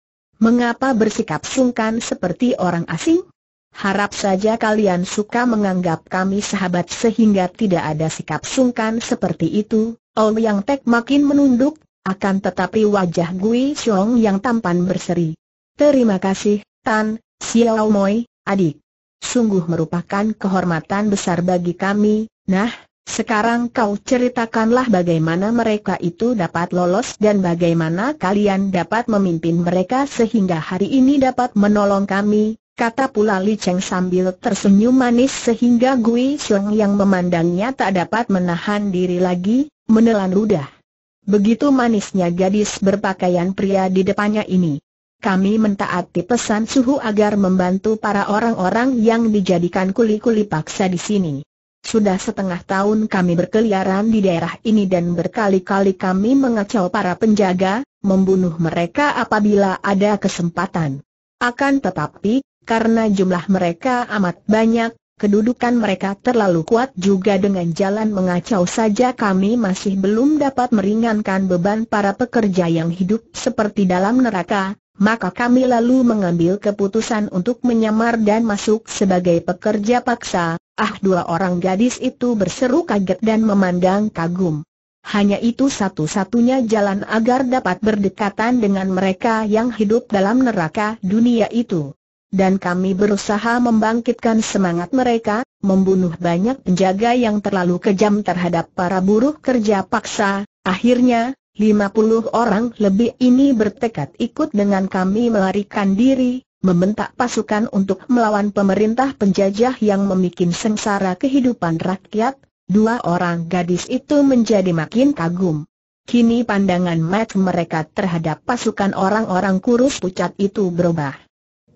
Mengapa bersikap sungkan seperti orang asing? Harap saja kalian suka menganggap kami sahabat sehingga tidak ada sikap sungkan seperti itu. Oh Yang Tek makin menunduk, akan tetapi wajah Gui Xiong yang tampan berseri. Terima kasih, Tan, Xiao Moi, adik. Sungguh merupakan kehormatan besar bagi kami, nah, sekarang kau ceritakanlah bagaimana mereka itu dapat lolos dan bagaimana kalian dapat memimpin mereka sehingga hari ini dapat menolong kami, kata pula Li Cheng sambil tersenyum manis sehingga Gui Xiong yang memandangnya tak dapat menahan diri lagi, menelan ludah. Begitu manisnya gadis berpakaian pria di depannya ini. Kami mentaati pesan suhu agar membantu para orang-orang yang dijadikan kuli-kuli paksa di sini. Sudah setengah tahun kami berkeliaran di daerah ini dan berkali-kali kami mengacau para penjaga, membunuh mereka apabila ada kesempatan. Akan tetapi, karena jumlah mereka amat banyak, kedudukan mereka terlalu kuat juga dengan jalan mengacau saja kami masih belum dapat meringankan beban para pekerja yang hidup seperti dalam neraka, maka kami lalu mengambil keputusan untuk menyamar dan masuk sebagai pekerja paksa. Ah dua orang gadis itu berseru kaget dan memandang kagum. Hanya itu satu-satunya jalan agar dapat berdekatan dengan mereka yang hidup dalam neraka dunia itu. Dan kami berusaha membangkitkan semangat mereka, membunuh banyak penjaga yang terlalu kejam terhadap para buruh kerja paksa. Akhirnya, 50 orang lebih ini bertekad ikut dengan kami melarikan diri, membentak pasukan untuk melawan pemerintah penjajah yang memikin sengsara kehidupan rakyat, dua orang gadis itu menjadi makin kagum. Kini pandangan mat mereka terhadap pasukan orang-orang kurus pucat itu berubah.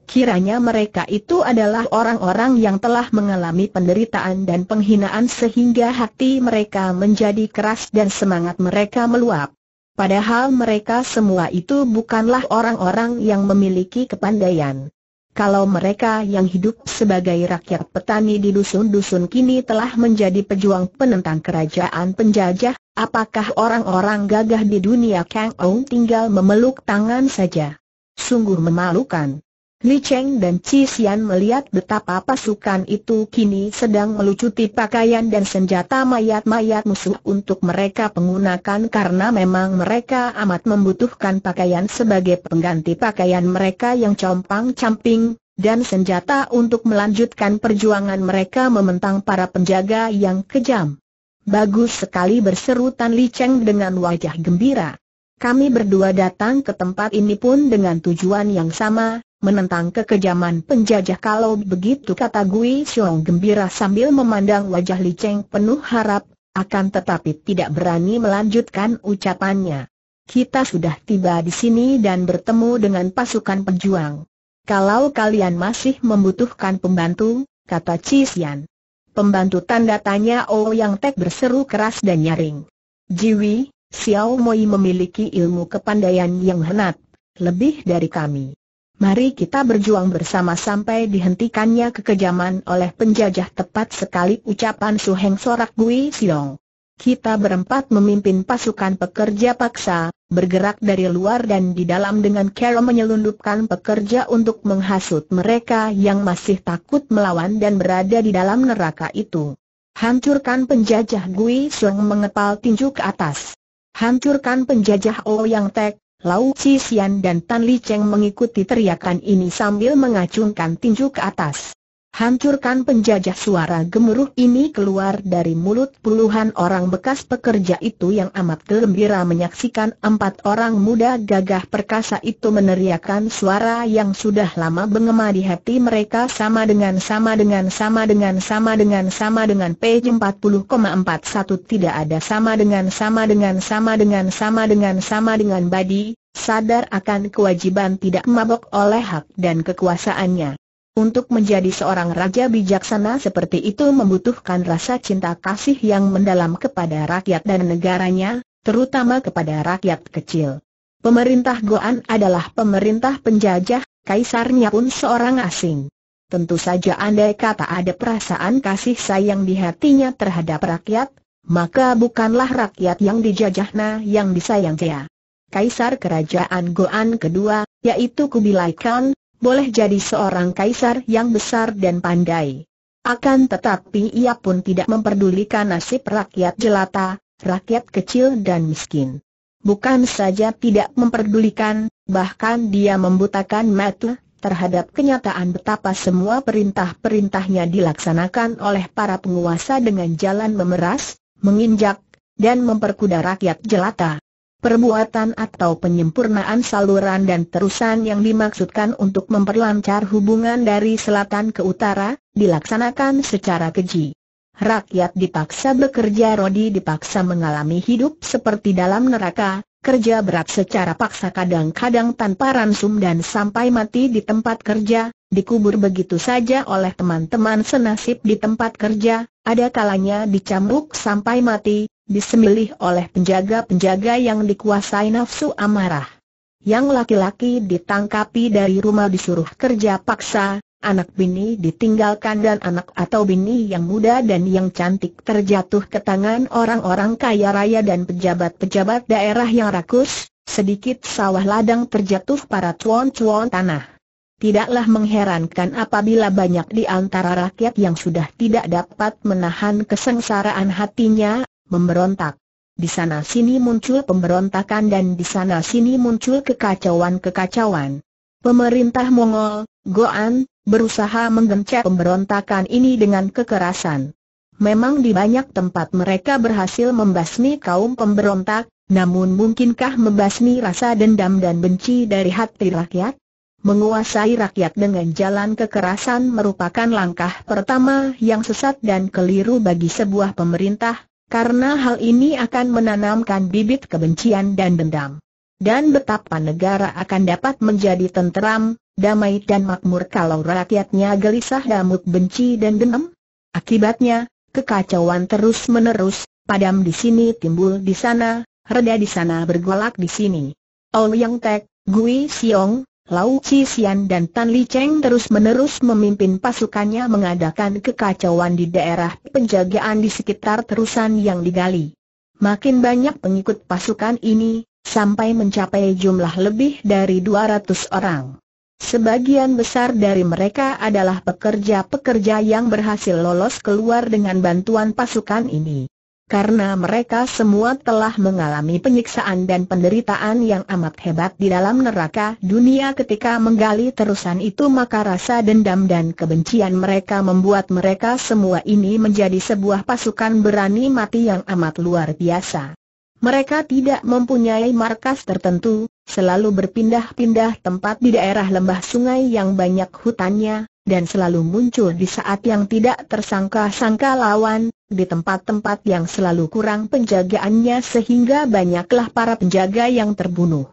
Kiranya mereka itu adalah orang-orang yang telah mengalami penderitaan dan penghinaan sehingga hati mereka menjadi keras dan semangat mereka meluap. Padahal mereka semua itu bukanlah orang-orang yang memiliki kepandaian. Kalau mereka yang hidup sebagai rakyat petani di dusun-dusun kini telah menjadi pejuang penentang kerajaan penjajah, apakah orang-orang gagah di dunia Kang Ou tinggal memeluk tangan saja? Sungguh memalukan. Li Cheng dan Chi Xian melihat betapa pasukan itu kini sedang melucuti pakaian dan senjata mayat-mayat musuh untuk mereka menggunakan karena memang mereka amat membutuhkan pakaian sebagai pengganti pakaian mereka yang compang-camping, dan senjata untuk melanjutkan perjuangan mereka mementang para penjaga yang kejam. Bagus sekali berseru Tan Li Cheng dengan wajah gembira. Kami berdua datang ke tempat ini pun dengan tujuan yang sama, menentang kekejaman penjajah kalau begitu kata Gui Xiong gembira sambil memandang wajah Li Cheng penuh harap, akan tetapi tidak berani melanjutkan ucapannya. Kita sudah tiba di sini dan bertemu dengan pasukan pejuang. Kalau kalian masih membutuhkan pembantu, kata Cisian. Pembantu tanda tanya Oh Yang Tek berseru keras dan nyaring. Jiwi, Xiao Moi memiliki ilmu kepandaian yang hebat, lebih dari kami. Mari kita berjuang bersama sampai dihentikannya kekejaman oleh penjajah tepat sekali ucapan Su Heng Sorak Gui Siong. Kita berempat memimpin pasukan pekerja paksa, bergerak dari luar dan di dalam dengan cara menyelundupkan pekerja untuk menghasut mereka yang masih takut melawan dan berada di dalam neraka itu. Hancurkan penjajah Gui Siong mengepal tinju ke atas. Hancurkan penjajah O Yang Tek, Lau Chi Sian dan Tan Li Cheng mengikuti teriakan ini sambil mengacungkan tinju ke atas. Hancurkan penjajah suara gemuruh ini keluar dari mulut puluhan orang bekas pekerja itu yang amat gembira menyaksikan empat orang muda gagah perkasa itu meneriakkan suara yang sudah lama bengema di hati mereka sama dengan sama dengan sama dengan sama dengan sama dengan p 40,41 tidak ada sama dengan sama dengan sama dengan sama dengan sama dengan badi, sadar akan kewajiban tidak mabok oleh hak dan kekuasaannya. Untuk menjadi seorang raja bijaksana seperti itu membutuhkan rasa cinta kasih yang mendalam kepada rakyat dan negaranya, terutama kepada rakyat kecil. Pemerintah Goan adalah pemerintah penjajah, kaisarnya pun seorang asing. Tentu saja andai kata ada perasaan kasih sayang di hatinya terhadap rakyat, maka bukanlah rakyat yang dijajahna yang disayang Kaisar Kerajaan Goan kedua, yaitu Kubilai Khan, boleh jadi seorang kaisar yang besar dan pandai. Akan tetapi ia pun tidak memperdulikan nasib rakyat jelata, rakyat kecil dan miskin. Bukan saja tidak memperdulikan, bahkan dia membutakan mata terhadap kenyataan betapa semua perintah-perintahnya dilaksanakan oleh para penguasa dengan jalan memeras, menginjak, dan memperkuda rakyat jelata perbuatan atau penyempurnaan saluran dan terusan yang dimaksudkan untuk memperlancar hubungan dari selatan ke utara, dilaksanakan secara keji. Rakyat dipaksa bekerja Rodi dipaksa mengalami hidup seperti dalam neraka, kerja berat secara paksa kadang-kadang tanpa ransum dan sampai mati di tempat kerja, dikubur begitu saja oleh teman-teman senasib di tempat kerja, ada kalanya dicambuk sampai mati, disembelih oleh penjaga-penjaga yang dikuasai nafsu amarah. Yang laki-laki ditangkapi dari rumah disuruh kerja paksa, anak bini ditinggalkan dan anak atau bini yang muda dan yang cantik terjatuh ke tangan orang-orang kaya raya dan pejabat-pejabat daerah yang rakus, sedikit sawah ladang terjatuh para cuan-cuan tanah. Tidaklah mengherankan apabila banyak di antara rakyat yang sudah tidak dapat menahan kesengsaraan hatinya, memberontak. Di sana-sini muncul pemberontakan dan di sana-sini muncul kekacauan-kekacauan. Pemerintah Mongol, Goan, berusaha menggencet pemberontakan ini dengan kekerasan. Memang di banyak tempat mereka berhasil membasmi kaum pemberontak, namun mungkinkah membasmi rasa dendam dan benci dari hati rakyat? Menguasai rakyat dengan jalan kekerasan merupakan langkah pertama yang sesat dan keliru bagi sebuah pemerintah, karena hal ini akan menanamkan bibit kebencian dan dendam. Dan betapa negara akan dapat menjadi tenteram, damai dan makmur kalau rakyatnya gelisah damuk benci dan dendam? Akibatnya, kekacauan terus-menerus, padam di sini timbul di sana, reda di sana bergolak di sini. Ouyang Tek, Gui siong. Lau Chi Xian dan Tan Li Cheng terus-menerus memimpin pasukannya mengadakan kekacauan di daerah penjagaan di sekitar terusan yang digali. Makin banyak pengikut pasukan ini, sampai mencapai jumlah lebih dari 200 orang. Sebagian besar dari mereka adalah pekerja-pekerja yang berhasil lolos keluar dengan bantuan pasukan ini karena mereka semua telah mengalami penyiksaan dan penderitaan yang amat hebat di dalam neraka dunia ketika menggali terusan itu maka rasa dendam dan kebencian mereka membuat mereka semua ini menjadi sebuah pasukan berani mati yang amat luar biasa. Mereka tidak mempunyai markas tertentu, selalu berpindah-pindah tempat di daerah lembah sungai yang banyak hutannya, dan selalu muncul di saat yang tidak tersangka-sangka lawan, di tempat-tempat yang selalu kurang penjagaannya sehingga banyaklah para penjaga yang terbunuh.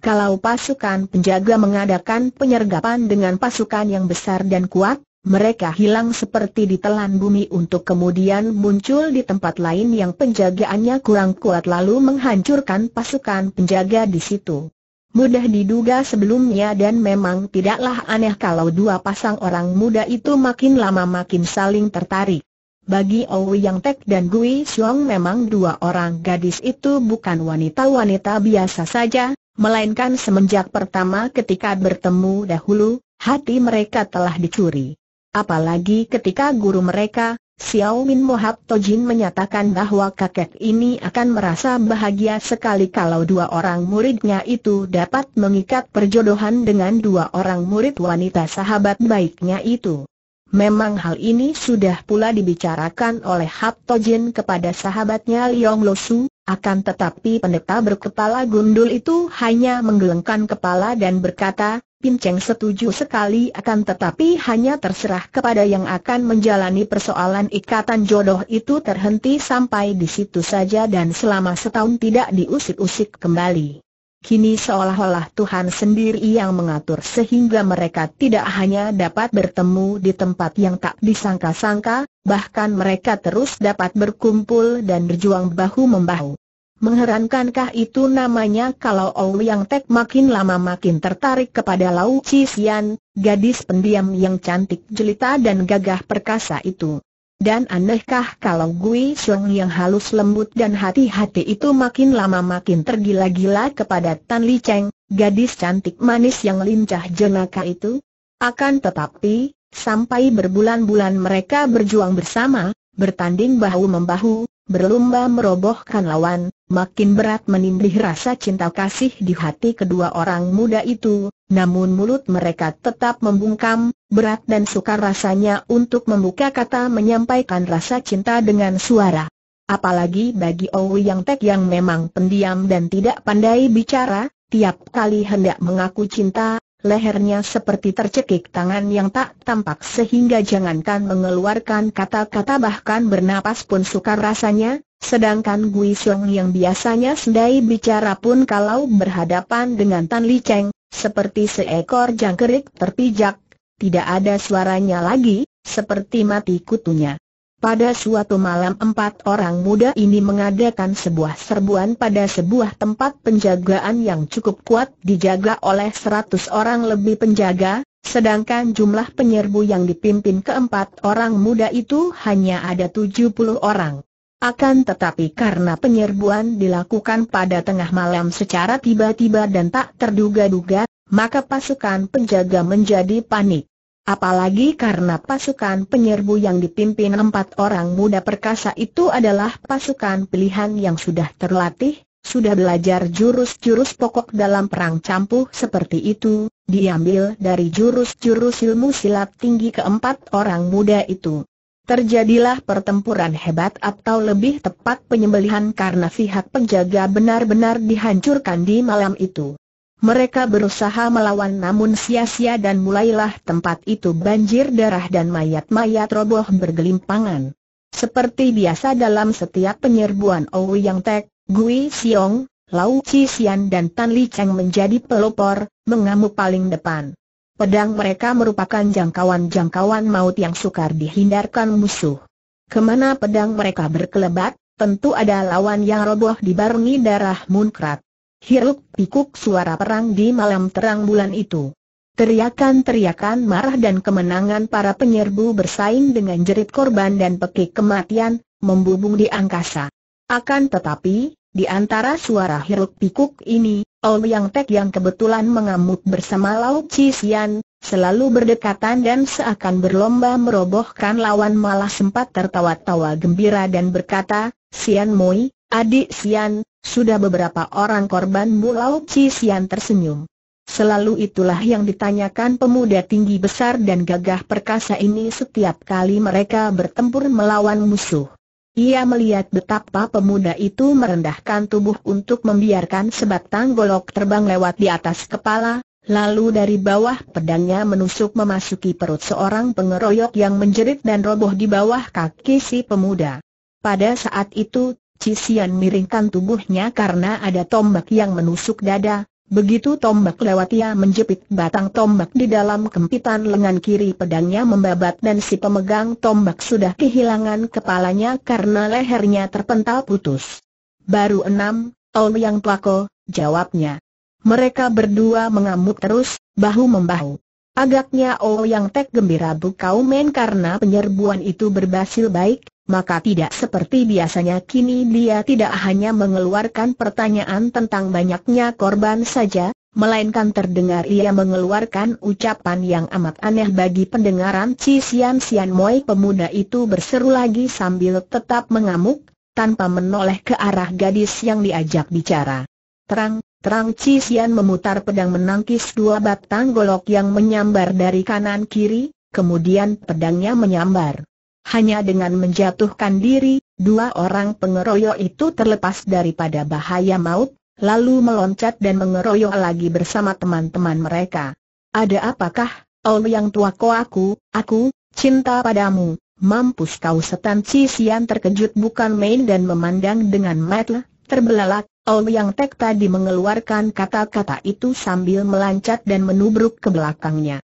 Kalau pasukan penjaga mengadakan penyergapan dengan pasukan yang besar dan kuat, mereka hilang seperti ditelan bumi untuk kemudian muncul di tempat lain yang penjagaannya kurang kuat lalu menghancurkan pasukan penjaga di situ. Mudah diduga sebelumnya dan memang tidaklah aneh kalau dua pasang orang muda itu makin lama makin saling tertarik. Bagi Owi Yang Tek dan Gui Xiong memang dua orang gadis itu bukan wanita-wanita biasa saja, melainkan semenjak pertama ketika bertemu dahulu, hati mereka telah dicuri. Apalagi ketika guru mereka, Xiao Min Mohat Tojin menyatakan bahwa kakek ini akan merasa bahagia sekali kalau dua orang muridnya itu dapat mengikat perjodohan dengan dua orang murid wanita sahabat baiknya itu. Memang hal ini sudah pula dibicarakan oleh Hap Tojin kepada sahabatnya Liong Losu, akan tetapi pendeta berkepala gundul itu hanya menggelengkan kepala dan berkata, Pinceng setuju sekali akan tetapi hanya terserah kepada yang akan menjalani persoalan ikatan jodoh itu terhenti sampai di situ saja dan selama setahun tidak diusik-usik kembali. Kini seolah-olah Tuhan sendiri yang mengatur sehingga mereka tidak hanya dapat bertemu di tempat yang tak disangka-sangka, bahkan mereka terus dapat berkumpul dan berjuang bahu-membahu. Mengherankankah itu namanya kalau Yang Tek makin lama makin tertarik kepada Lau Chi Sian, gadis pendiam yang cantik jelita dan gagah perkasa itu. Dan anehkah kalau Gui Sung yang halus lembut dan hati-hati itu makin lama makin tergila-gila kepada Tan Li Cheng, gadis cantik manis yang lincah jenaka itu? Akan tetapi, sampai berbulan-bulan mereka berjuang bersama, bertanding bahu-membahu, berlumba merobohkan lawan, makin berat menindih rasa cinta kasih di hati kedua orang muda itu, namun mulut mereka tetap membungkam, berat dan sukar rasanya untuk membuka kata menyampaikan rasa cinta dengan suara. Apalagi bagi Owi Yang Tek yang memang pendiam dan tidak pandai bicara, tiap kali hendak mengaku cinta, lehernya seperti tercekik tangan yang tak tampak sehingga jangankan mengeluarkan kata-kata bahkan bernapas pun sukar rasanya, sedangkan Gui Xiong yang biasanya sedai bicara pun kalau berhadapan dengan Tan Li Cheng, seperti seekor jangkrik terpijak, tidak ada suaranya lagi, seperti mati kutunya. Pada suatu malam empat orang muda ini mengadakan sebuah serbuan pada sebuah tempat penjagaan yang cukup kuat dijaga oleh seratus orang lebih penjaga, sedangkan jumlah penyerbu yang dipimpin keempat orang muda itu hanya ada tujuh puluh orang. Akan tetapi karena penyerbuan dilakukan pada tengah malam secara tiba-tiba dan tak terduga-duga, maka pasukan penjaga menjadi panik. Apalagi karena pasukan penyerbu yang dipimpin empat orang muda perkasa itu adalah pasukan pilihan yang sudah terlatih, sudah belajar jurus-jurus pokok dalam perang campuh seperti itu, diambil dari jurus-jurus ilmu silat tinggi keempat orang muda itu. Terjadilah pertempuran hebat atau lebih tepat penyembelihan karena pihak penjaga benar-benar dihancurkan di malam itu. Mereka berusaha melawan namun sia-sia dan mulailah tempat itu banjir darah dan mayat-mayat roboh bergelimpangan. Seperti biasa dalam setiap penyerbuan Owi Yang Tek, Gui Xiong, Lau Chi Xian dan Tan Li Cheng menjadi pelopor, mengamuk paling depan. Pedang mereka merupakan jangkauan-jangkauan maut yang sukar dihindarkan musuh. Kemana pedang mereka berkelebat, tentu ada lawan yang roboh dibarengi darah munkrat. Hiruk pikuk suara perang di malam terang bulan itu. Teriakan-teriakan marah dan kemenangan para penyerbu bersaing dengan jerit korban dan pekik kematian, membubung di angkasa. Akan tetapi, di antara suara hiruk pikuk ini, Yang Tek yang kebetulan mengamuk bersama Lau Cisian, selalu berdekatan dan seakan berlomba merobohkan lawan malah sempat tertawa-tawa gembira dan berkata, Sian Moi, adik Sian, sudah beberapa orang korban Bulau Cisian tersenyum. Selalu itulah yang ditanyakan pemuda tinggi besar dan gagah perkasa ini setiap kali mereka bertempur melawan musuh. Ia melihat betapa pemuda itu merendahkan tubuh untuk membiarkan sebatang golok terbang lewat di atas kepala, lalu dari bawah pedangnya menusuk memasuki perut seorang pengeroyok yang menjerit dan roboh di bawah kaki si pemuda. Pada saat itu Cisian miringkan tubuhnya karena ada tombak yang menusuk dada, Begitu tombak lewat ia menjepit batang tombak di dalam kempitan lengan kiri pedangnya membabat dan si pemegang tombak sudah kehilangan kepalanya karena lehernya terpental putus. Baru enam, Tol yang Plako, jawabnya. Mereka berdua mengamuk terus, bahu membahu. Agaknya Oh Yang Tek gembira bukau men karena penyerbuan itu berhasil baik, maka tidak seperti biasanya kini dia tidak hanya mengeluarkan pertanyaan tentang banyaknya korban saja, melainkan terdengar ia mengeluarkan ucapan yang amat aneh bagi pendengaran Ci Sian Sian Moi pemuda itu berseru lagi sambil tetap mengamuk, tanpa menoleh ke arah gadis yang diajak bicara. Terang, terang Ci Sian memutar pedang menangkis dua batang golok yang menyambar dari kanan kiri, kemudian pedangnya menyambar. Hanya dengan menjatuhkan diri, dua orang pengeroyok itu terlepas daripada bahaya maut, lalu meloncat dan mengeroyok lagi bersama teman-teman mereka. Ada apakah, Oh yang tua ko aku, aku, cinta padamu, mampus kau setan si sian terkejut bukan main dan memandang dengan mata terbelalak, Oh yang tek tadi mengeluarkan kata-kata itu sambil melancat dan menubruk ke belakangnya.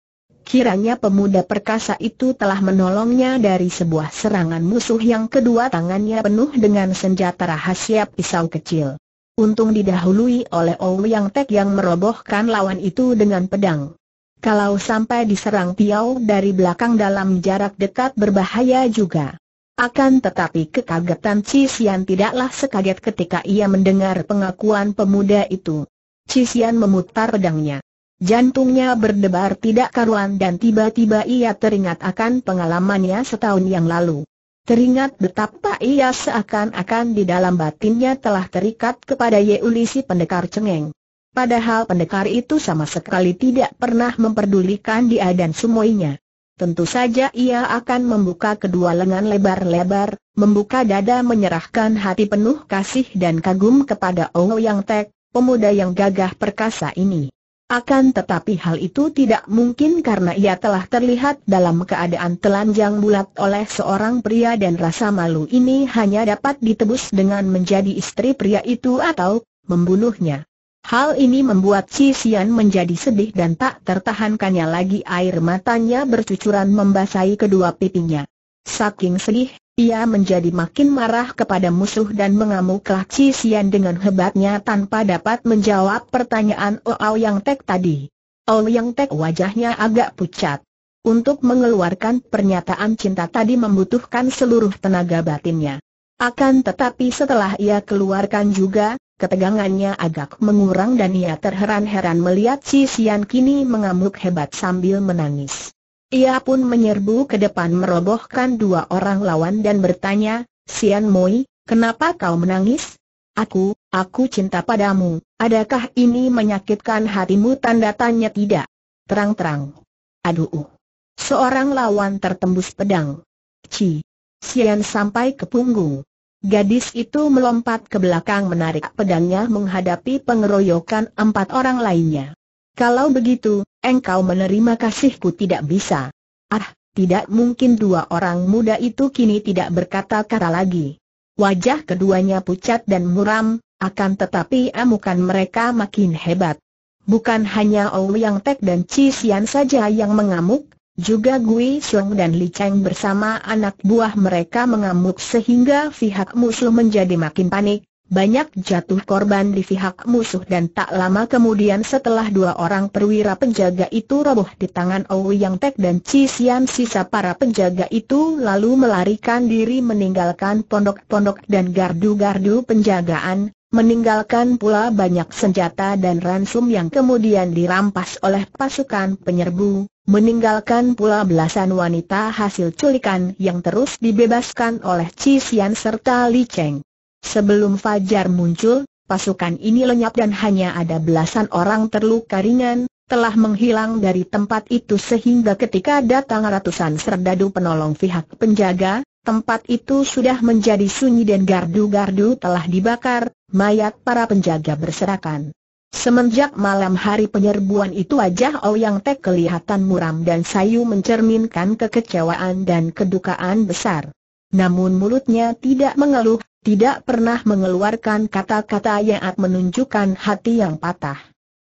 Kiranya pemuda perkasa itu telah menolongnya dari sebuah serangan musuh yang kedua tangannya penuh dengan senjata rahasia pisau kecil. Untung didahului oleh yang Tek yang merobohkan lawan itu dengan pedang. Kalau sampai diserang Piau dari belakang dalam jarak dekat berbahaya juga. Akan tetapi kekagetan Cisian tidaklah sekaget ketika ia mendengar pengakuan pemuda itu. Cisian memutar pedangnya. Jantungnya berdebar tidak karuan dan tiba-tiba ia teringat akan pengalamannya setahun yang lalu. Teringat betapa ia seakan-akan di dalam batinnya telah terikat kepada Yeulisi pendekar cengeng. Padahal pendekar itu sama sekali tidak pernah memperdulikan dia dan semuanya. Tentu saja ia akan membuka kedua lengan lebar-lebar, membuka dada menyerahkan hati penuh kasih dan kagum kepada Ouyang Tek, pemuda yang gagah perkasa ini. Akan tetapi hal itu tidak mungkin karena ia telah terlihat dalam keadaan telanjang bulat oleh seorang pria dan rasa malu ini hanya dapat ditebus dengan menjadi istri pria itu atau membunuhnya. Hal ini membuat Chi Xian menjadi sedih dan tak tertahankannya lagi air matanya bercucuran membasahi kedua pipinya. Saking sedih, ia menjadi makin marah kepada musuh dan mengamuklah Chi dengan hebatnya tanpa dapat menjawab pertanyaan Oao Yang Tek tadi. Oao Yang Tek wajahnya agak pucat. Untuk mengeluarkan pernyataan cinta tadi membutuhkan seluruh tenaga batinnya. Akan tetapi setelah ia keluarkan juga, ketegangannya agak mengurang dan ia terheran-heran melihat si Sian kini mengamuk hebat sambil menangis. Ia pun menyerbu ke depan merobohkan dua orang lawan dan bertanya, Sian Moi, kenapa kau menangis? Aku, aku cinta padamu, adakah ini menyakitkan hatimu tanda tanya tidak? Terang-terang. Aduh. Seorang lawan tertembus pedang. Ci. Sian sampai ke punggung. Gadis itu melompat ke belakang menarik pedangnya menghadapi pengeroyokan empat orang lainnya. Kalau begitu, engkau menerima kasihku tidak bisa. Ah, tidak mungkin dua orang muda itu kini tidak berkata-kata lagi. Wajah keduanya pucat dan muram, akan tetapi amukan mereka makin hebat. Bukan hanya Ou Yang Tek dan Chi Xian saja yang mengamuk, juga Gui Xiong dan Li Cheng bersama anak buah mereka mengamuk sehingga pihak musuh menjadi makin panik, banyak jatuh korban di pihak musuh dan tak lama kemudian setelah dua orang perwira penjaga itu roboh di tangan Ouyang Tek dan Chi Sian sisa para penjaga itu lalu melarikan diri meninggalkan pondok-pondok dan gardu-gardu penjagaan, meninggalkan pula banyak senjata dan ransum yang kemudian dirampas oleh pasukan penyerbu, meninggalkan pula belasan wanita hasil culikan yang terus dibebaskan oleh Chi Sian serta Li Cheng. Sebelum Fajar muncul, pasukan ini lenyap dan hanya ada belasan orang terluka ringan, telah menghilang dari tempat itu sehingga ketika datang ratusan serdadu penolong pihak penjaga, tempat itu sudah menjadi sunyi dan gardu-gardu telah dibakar, mayat para penjaga berserakan. Semenjak malam hari penyerbuan itu wajah Ouyang Tek kelihatan muram dan sayu mencerminkan kekecewaan dan kedukaan besar. Namun mulutnya tidak mengeluh, tidak pernah mengeluarkan kata-kata yang menunjukkan hati yang patah.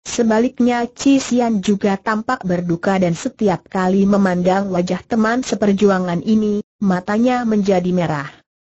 Sebaliknya Cisian juga tampak berduka dan setiap kali memandang wajah teman seperjuangan ini, matanya menjadi merah.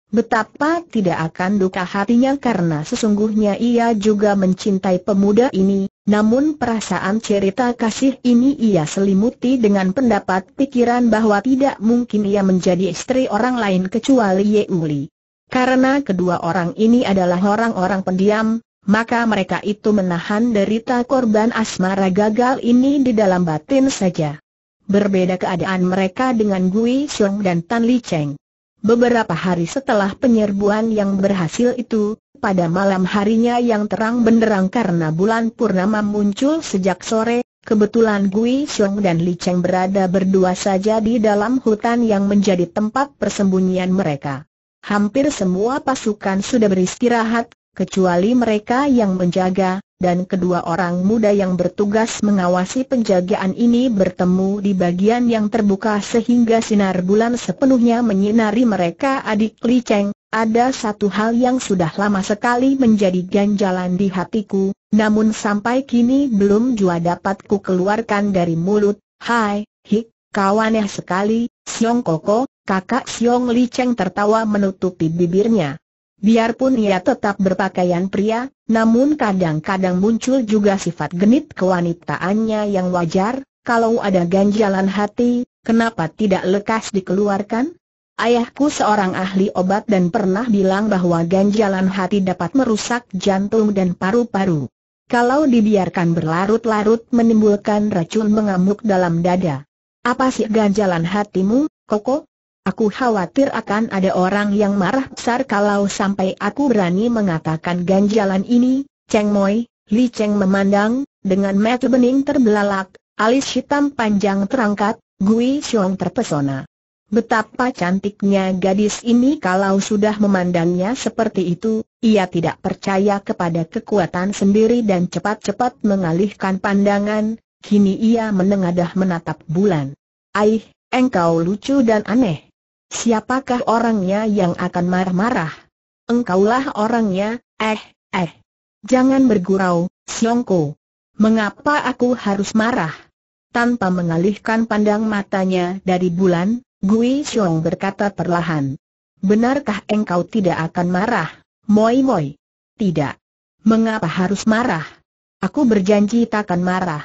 Betapa tidak akan duka hatinya karena sesungguhnya ia juga mencintai pemuda ini, namun perasaan cerita kasih ini ia selimuti dengan pendapat pikiran bahwa tidak mungkin ia menjadi istri orang lain kecuali Ye Uli. Karena kedua orang ini adalah orang-orang pendiam, maka mereka itu menahan derita korban asmara gagal ini di dalam batin saja. Berbeda keadaan mereka dengan Gui Xiong dan Tan Li Cheng. Beberapa hari setelah penyerbuan yang berhasil itu, pada malam harinya yang terang benderang karena bulan purnama muncul sejak sore, kebetulan Gui Xiong dan Li Cheng berada berdua saja di dalam hutan yang menjadi tempat persembunyian mereka hampir semua pasukan sudah beristirahat, kecuali mereka yang menjaga, dan kedua orang muda yang bertugas mengawasi penjagaan ini bertemu di bagian yang terbuka sehingga sinar bulan sepenuhnya menyinari mereka adik Li Cheng. Ada satu hal yang sudah lama sekali menjadi ganjalan di hatiku, namun sampai kini belum juga dapat ku keluarkan dari mulut. Hai, hik, kawannya sekali, Siong Koko, Kakak Xiong Li Cheng tertawa menutupi bibirnya. Biarpun ia tetap berpakaian pria, namun kadang-kadang muncul juga sifat genit kewanitaannya yang wajar, kalau ada ganjalan hati, kenapa tidak lekas dikeluarkan? Ayahku seorang ahli obat dan pernah bilang bahwa ganjalan hati dapat merusak jantung dan paru-paru. Kalau dibiarkan berlarut-larut menimbulkan racun mengamuk dalam dada. Apa sih ganjalan hatimu, Koko? Aku khawatir akan ada orang yang marah besar kalau sampai aku berani mengatakan ganjalan ini, Cheng Moi, Li Cheng memandang, dengan mata bening terbelalak, alis hitam panjang terangkat, Gui Xiong terpesona. Betapa cantiknya gadis ini kalau sudah memandangnya seperti itu, ia tidak percaya kepada kekuatan sendiri dan cepat-cepat mengalihkan pandangan, kini ia menengadah menatap bulan. Aih, engkau lucu dan aneh. Siapakah orangnya yang akan marah-marah? Engkaulah orangnya, eh, eh. Jangan bergurau, Siongko. Mengapa aku harus marah? Tanpa mengalihkan pandang matanya dari bulan, Gui Xiong berkata perlahan. Benarkah engkau tidak akan marah, Moi Moi? Tidak. Mengapa harus marah? Aku berjanji takkan marah.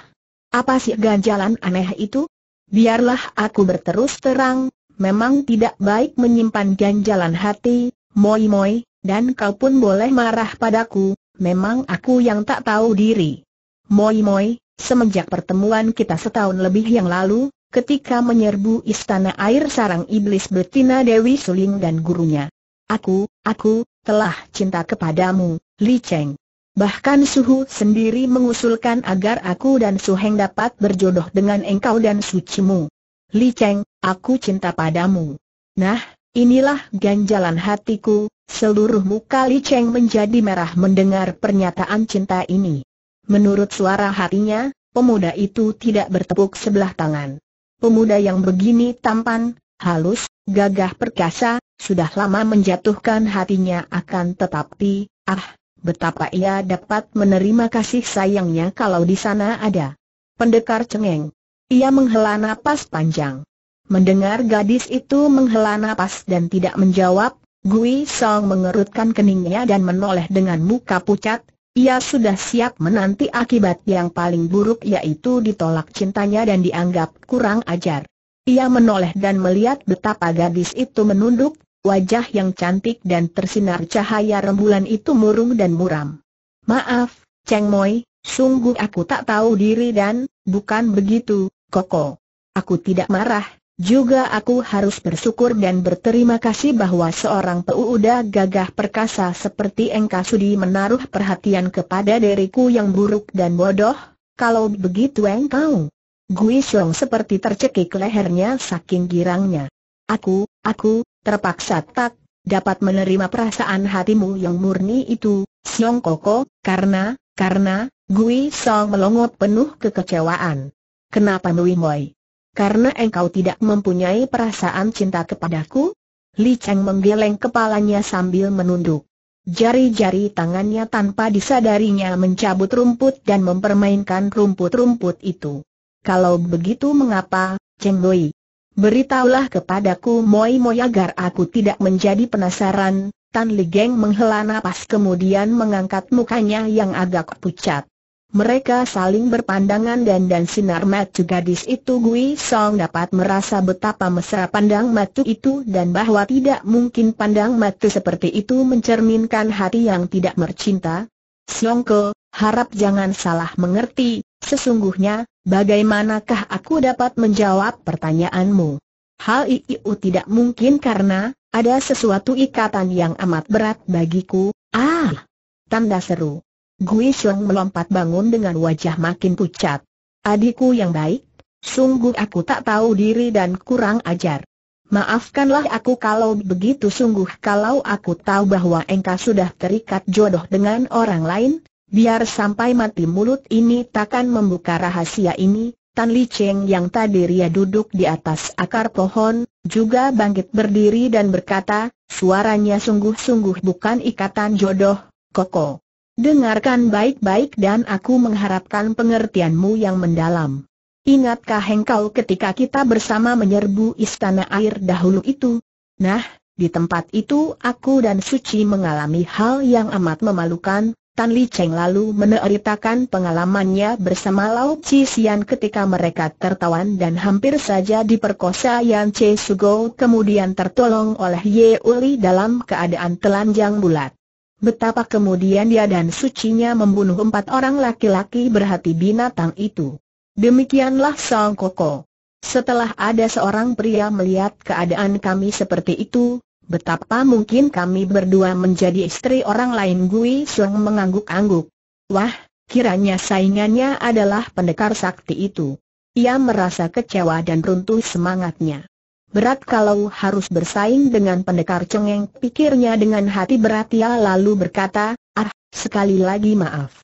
Apa sih ganjalan aneh itu? Biarlah aku berterus terang, Memang tidak baik menyimpan ganjalan hati, moi-moi, dan kau pun boleh marah padaku, memang aku yang tak tahu diri. Moi-moi, semenjak pertemuan kita setahun lebih yang lalu, ketika menyerbu istana air sarang iblis betina Dewi Suling dan gurunya. Aku, aku, telah cinta kepadamu, Li Cheng. Bahkan Suhu sendiri mengusulkan agar aku dan Su Heng dapat berjodoh dengan engkau dan suci mu. Li Cheng, aku cinta padamu. Nah, inilah ganjalan hatiku, seluruh muka Li Cheng menjadi merah mendengar pernyataan cinta ini. Menurut suara hatinya, pemuda itu tidak bertepuk sebelah tangan. Pemuda yang begini tampan, halus, gagah perkasa, sudah lama menjatuhkan hatinya akan tetapi, ah, betapa ia dapat menerima kasih sayangnya kalau di sana ada. Pendekar cengeng, ia menghela napas panjang. Mendengar gadis itu menghela napas dan tidak menjawab, Gui Song mengerutkan keningnya dan menoleh dengan muka pucat, ia sudah siap menanti akibat yang paling buruk yaitu ditolak cintanya dan dianggap kurang ajar. Ia menoleh dan melihat betapa gadis itu menunduk, wajah yang cantik dan tersinar cahaya rembulan itu murung dan muram. Maaf, Cheng Moi, sungguh aku tak tahu diri dan, bukan begitu, Koko. Aku tidak marah, juga aku harus bersyukur dan berterima kasih bahwa seorang peuda gagah perkasa seperti engkau sudi menaruh perhatian kepada diriku yang buruk dan bodoh, kalau begitu engkau. Gui Xiong seperti tercekik lehernya saking girangnya. Aku, aku, terpaksa tak dapat menerima perasaan hatimu yang murni itu, Xiong Koko, karena, karena, Gui Song melongo penuh kekecewaan. Kenapa Mui Moi? Karena engkau tidak mempunyai perasaan cinta kepadaku? Li Cheng menggeleng kepalanya sambil menunduk. Jari-jari tangannya tanpa disadarinya mencabut rumput dan mempermainkan rumput-rumput itu. Kalau begitu mengapa, Cheng Lui? Beritahulah kepadaku Moi Moi agar aku tidak menjadi penasaran, Tan Li Geng menghela napas kemudian mengangkat mukanya yang agak pucat. Mereka saling berpandangan dan dan sinar matu gadis itu Gui Song dapat merasa betapa mesra pandang matu itu dan bahwa tidak mungkin pandang matu seperti itu mencerminkan hati yang tidak mercinta. Siongko, harap jangan salah mengerti, sesungguhnya, bagaimanakah aku dapat menjawab pertanyaanmu? Hal itu tidak mungkin karena, ada sesuatu ikatan yang amat berat bagiku, ah! Tanda seru. Gui Xiong melompat bangun dengan wajah makin pucat. Adikku yang baik, sungguh aku tak tahu diri dan kurang ajar. Maafkanlah aku kalau begitu sungguh kalau aku tahu bahwa engkau sudah terikat jodoh dengan orang lain, biar sampai mati mulut ini takkan membuka rahasia ini. Tan Li Cheng yang tadi ria duduk di atas akar pohon, juga bangkit berdiri dan berkata, suaranya sungguh-sungguh bukan ikatan jodoh, Koko. Dengarkan baik-baik dan aku mengharapkan pengertianmu yang mendalam. Ingatkah engkau ketika kita bersama menyerbu istana air dahulu itu? Nah, di tempat itu aku dan Suci mengalami hal yang amat memalukan, Tan Li Cheng lalu meneritakan pengalamannya bersama Lao Chi Sian ketika mereka tertawan dan hampir saja diperkosa Yan Che Sugo kemudian tertolong oleh Ye Uli dalam keadaan telanjang bulat. Betapa kemudian dia dan sucinya membunuh empat orang laki-laki berhati binatang itu. Demikianlah Song Koko. Setelah ada seorang pria melihat keadaan kami seperti itu, betapa mungkin kami berdua menjadi istri orang lain Gui Song mengangguk-angguk. Wah, kiranya saingannya adalah pendekar sakti itu. Ia merasa kecewa dan runtuh semangatnya. Berat kalau harus bersaing dengan pendekar cengeng, pikirnya dengan hati berat ia lalu berkata, ah, sekali lagi maaf.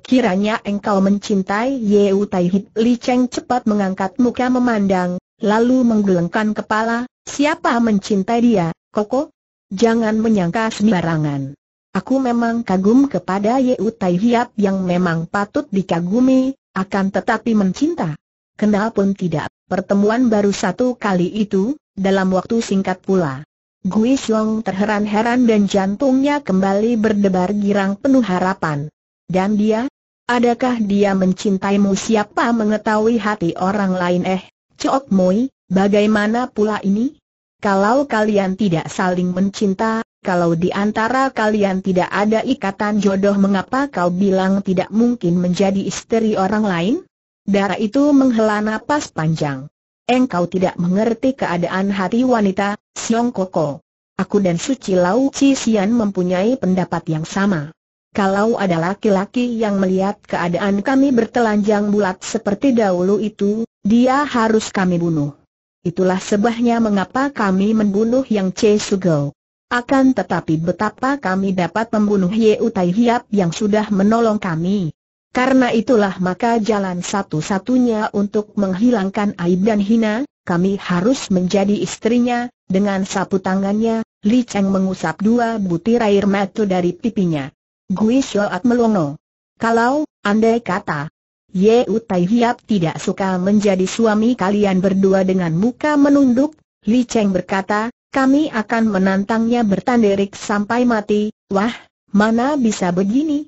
Kiranya engkau mencintai Yeu Tai Hit Li Cheng cepat mengangkat muka memandang, lalu menggelengkan kepala, siapa mencintai dia, Koko? Jangan menyangka sembarangan. Aku memang kagum kepada Yeu Tai yang memang patut dikagumi, akan tetapi mencinta. Kenal pun tidak, pertemuan baru satu kali itu, dalam waktu singkat pula. Gui Xiong terheran-heran dan jantungnya kembali berdebar girang penuh harapan. Dan dia? Adakah dia mencintaimu siapa mengetahui hati orang lain eh? Cok Moi, bagaimana pula ini? Kalau kalian tidak saling mencinta, kalau di antara kalian tidak ada ikatan jodoh mengapa kau bilang tidak mungkin menjadi istri orang lain? Darah itu menghela napas panjang. Engkau tidak mengerti keadaan hati wanita, Siong Koko. Aku dan Suci Lau Chi Sian mempunyai pendapat yang sama. Kalau ada laki-laki yang melihat keadaan kami bertelanjang bulat seperti dahulu itu, dia harus kami bunuh. Itulah sebabnya mengapa kami membunuh Yang Che Sugou. Akan tetapi betapa kami dapat membunuh Ye Utai Hiap yang sudah menolong kami. Karena itulah maka jalan satu-satunya untuk menghilangkan aib dan hina, kami harus menjadi istrinya, dengan sapu tangannya, Li Cheng mengusap dua butir air mata dari pipinya. Gui Shoat melongo. Kalau, andai kata, Ye Utai Hiap tidak suka menjadi suami kalian berdua dengan muka menunduk, Li Cheng berkata, kami akan menantangnya bertanderik sampai mati, wah, mana bisa begini?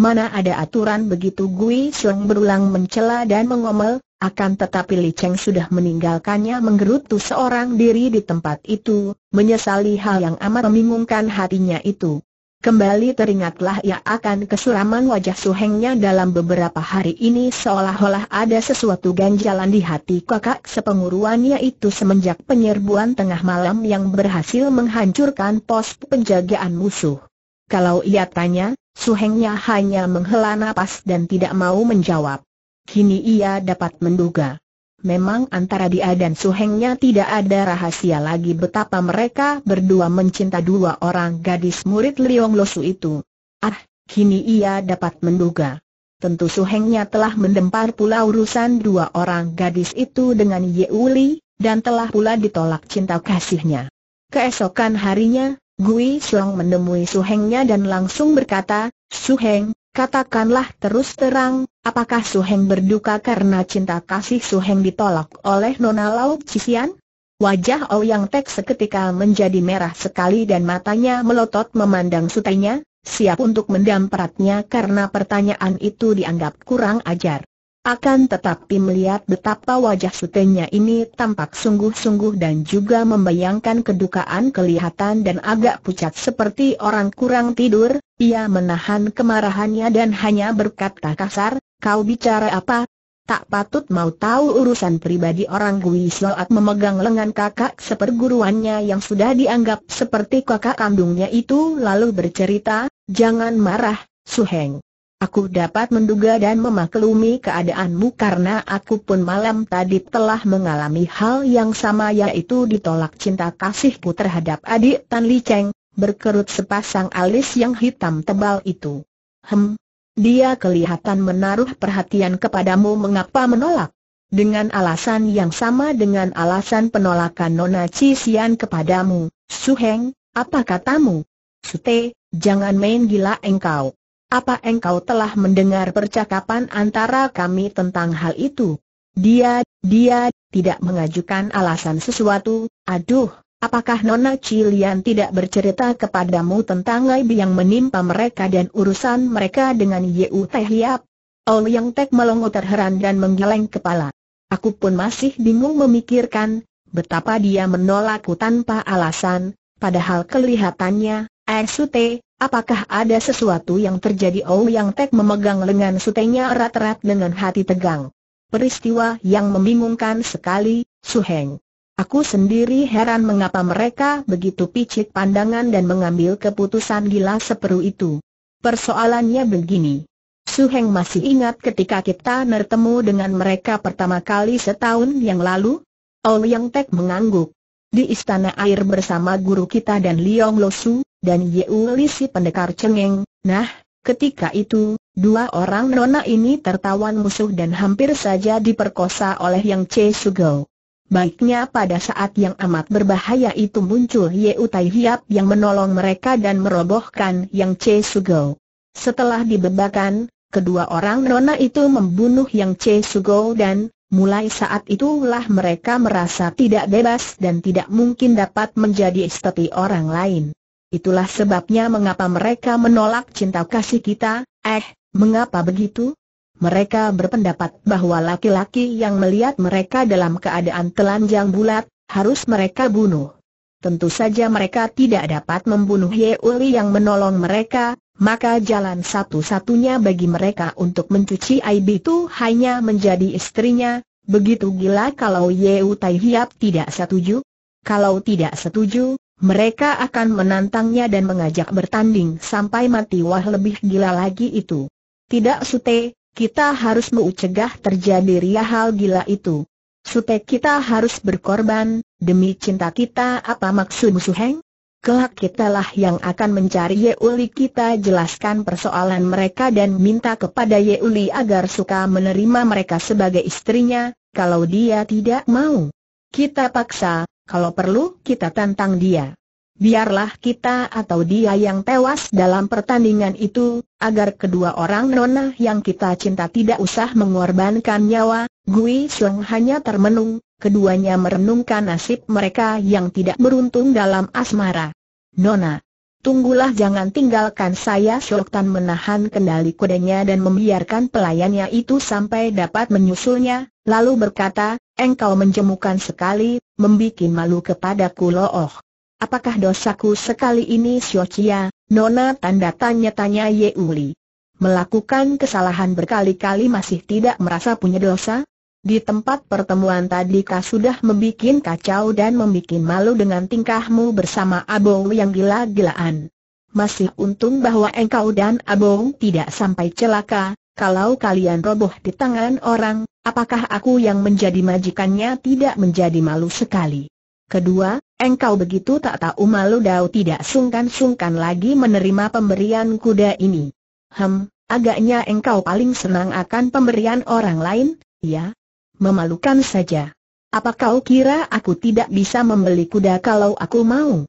Mana ada aturan begitu Gui Siong berulang mencela dan mengomel, akan tetapi Li Cheng sudah meninggalkannya menggerutu seorang diri di tempat itu, menyesali hal yang amat membingungkan hatinya itu. Kembali teringatlah ia akan kesuraman wajah Hengnya dalam beberapa hari ini seolah-olah ada sesuatu ganjalan di hati kakak sepenguruannya itu semenjak penyerbuan tengah malam yang berhasil menghancurkan pos penjagaan musuh. Kalau ia tanya, Suhengnya hanya menghela nafas dan tidak mau menjawab. Kini ia dapat menduga. Memang antara dia dan Suhengnya tidak ada rahasia lagi betapa mereka berdua mencinta dua orang gadis murid Liong Losu itu. Ah, kini ia dapat menduga. Tentu Suhengnya telah mendempar pula urusan dua orang gadis itu dengan Yeuli, dan telah pula ditolak cinta kasihnya. Keesokan harinya, Gui Xiong menemui Su Hengnya dan langsung berkata, Suheng, katakanlah terus terang, apakah Su Heng berduka karena cinta kasih Su Heng ditolak oleh Nona Lau Cisian? Wajah Ouyang Tek seketika menjadi merah sekali dan matanya melotot memandang sutainya, siap untuk mendampratnya karena pertanyaan itu dianggap kurang ajar. Akan tetapi melihat betapa wajah sutenya ini tampak sungguh-sungguh dan juga membayangkan kedukaan kelihatan dan agak pucat seperti orang kurang tidur, ia menahan kemarahannya dan hanya berkata kasar, kau bicara apa? Tak patut mau tahu urusan pribadi orang Gui Soat memegang lengan kakak seperguruannya yang sudah dianggap seperti kakak kandungnya itu lalu bercerita, jangan marah, Suheng. Aku dapat menduga dan memaklumi keadaanmu karena aku pun malam tadi telah mengalami hal yang sama yaitu ditolak cinta kasihku terhadap adik Tan Li Cheng, berkerut sepasang alis yang hitam tebal itu. Hem, dia kelihatan menaruh perhatian kepadamu mengapa menolak? Dengan alasan yang sama dengan alasan penolakan Nona Cisian kepadamu, Su Heng, apa katamu? Sute, jangan main gila engkau. Apa engkau telah mendengar percakapan antara kami tentang hal itu? Dia, dia, tidak mengajukan alasan sesuatu, aduh, apakah Nona Cilian tidak bercerita kepadamu tentang aib yang menimpa mereka dan urusan mereka dengan Yu Tehiap? Hiap? Ol Yang Tek melongo terheran dan menggeleng kepala. Aku pun masih bingung memikirkan, betapa dia menolakku tanpa alasan, padahal kelihatannya, Air Sute, Apakah ada sesuatu yang terjadi Oh Yang Tek memegang lengan sutenya erat-erat dengan hati tegang. Peristiwa yang membingungkan sekali, Su Heng. Aku sendiri heran mengapa mereka begitu picik pandangan dan mengambil keputusan gila seperu itu. Persoalannya begini. Su Heng masih ingat ketika kita bertemu dengan mereka pertama kali setahun yang lalu? Ouyang oh, Tek mengangguk di istana air bersama guru kita dan Liong Losu, dan Yeu Lisi pendekar cengeng, nah, ketika itu, dua orang nona ini tertawan musuh dan hampir saja diperkosa oleh Yang Che Sugao. Baiknya pada saat yang amat berbahaya itu muncul Yeu Tai Hiap yang menolong mereka dan merobohkan Yang Che Sugao. Setelah dibebakan, kedua orang nona itu membunuh Yang Che Sugao dan, Mulai saat itulah mereka merasa tidak bebas dan tidak mungkin dapat menjadi istri orang lain. Itulah sebabnya mengapa mereka menolak cinta kasih kita, eh, mengapa begitu? Mereka berpendapat bahwa laki-laki yang melihat mereka dalam keadaan telanjang bulat, harus mereka bunuh. Tentu saja mereka tidak dapat membunuh Ye yang menolong mereka, maka jalan satu-satunya bagi mereka untuk mencuci aib itu hanya menjadi istrinya, begitu gila kalau Ye Tai Hiap tidak setuju. Kalau tidak setuju, mereka akan menantangnya dan mengajak bertanding sampai mati wah lebih gila lagi itu. Tidak sute, kita harus mencegah terjadi hal gila itu. Supaya kita harus berkorban, demi cinta kita apa maksud suheng? Heng? Kelak lah yang akan mencari Yeuli kita jelaskan persoalan mereka dan minta kepada Yeuli agar suka menerima mereka sebagai istrinya, kalau dia tidak mau. Kita paksa, kalau perlu kita tantang dia biarlah kita atau dia yang tewas dalam pertandingan itu, agar kedua orang nona yang kita cinta tidak usah mengorbankan nyawa, Gui Sung hanya termenung, keduanya merenungkan nasib mereka yang tidak beruntung dalam asmara. Nona, tunggulah jangan tinggalkan saya Sultan menahan kendali kudanya dan membiarkan pelayannya itu sampai dapat menyusulnya, lalu berkata, engkau menjemukan sekali, membikin malu kepada oh. Apakah dosaku sekali ini Xiochia, Nona tanda tanya-tanya Ye Uli. Melakukan kesalahan berkali-kali masih tidak merasa punya dosa? Di tempat pertemuan tadi kau sudah membuat kacau dan membuat malu dengan tingkahmu bersama Abou yang gila-gilaan. Masih untung bahwa engkau dan Abou tidak sampai celaka, kalau kalian roboh di tangan orang, apakah aku yang menjadi majikannya tidak menjadi malu sekali? Kedua, Engkau begitu tak tahu malu dau tidak sungkan-sungkan lagi menerima pemberian kuda ini. Hem, agaknya engkau paling senang akan pemberian orang lain, ya? Memalukan saja. Apa kau kira aku tidak bisa membeli kuda kalau aku mau?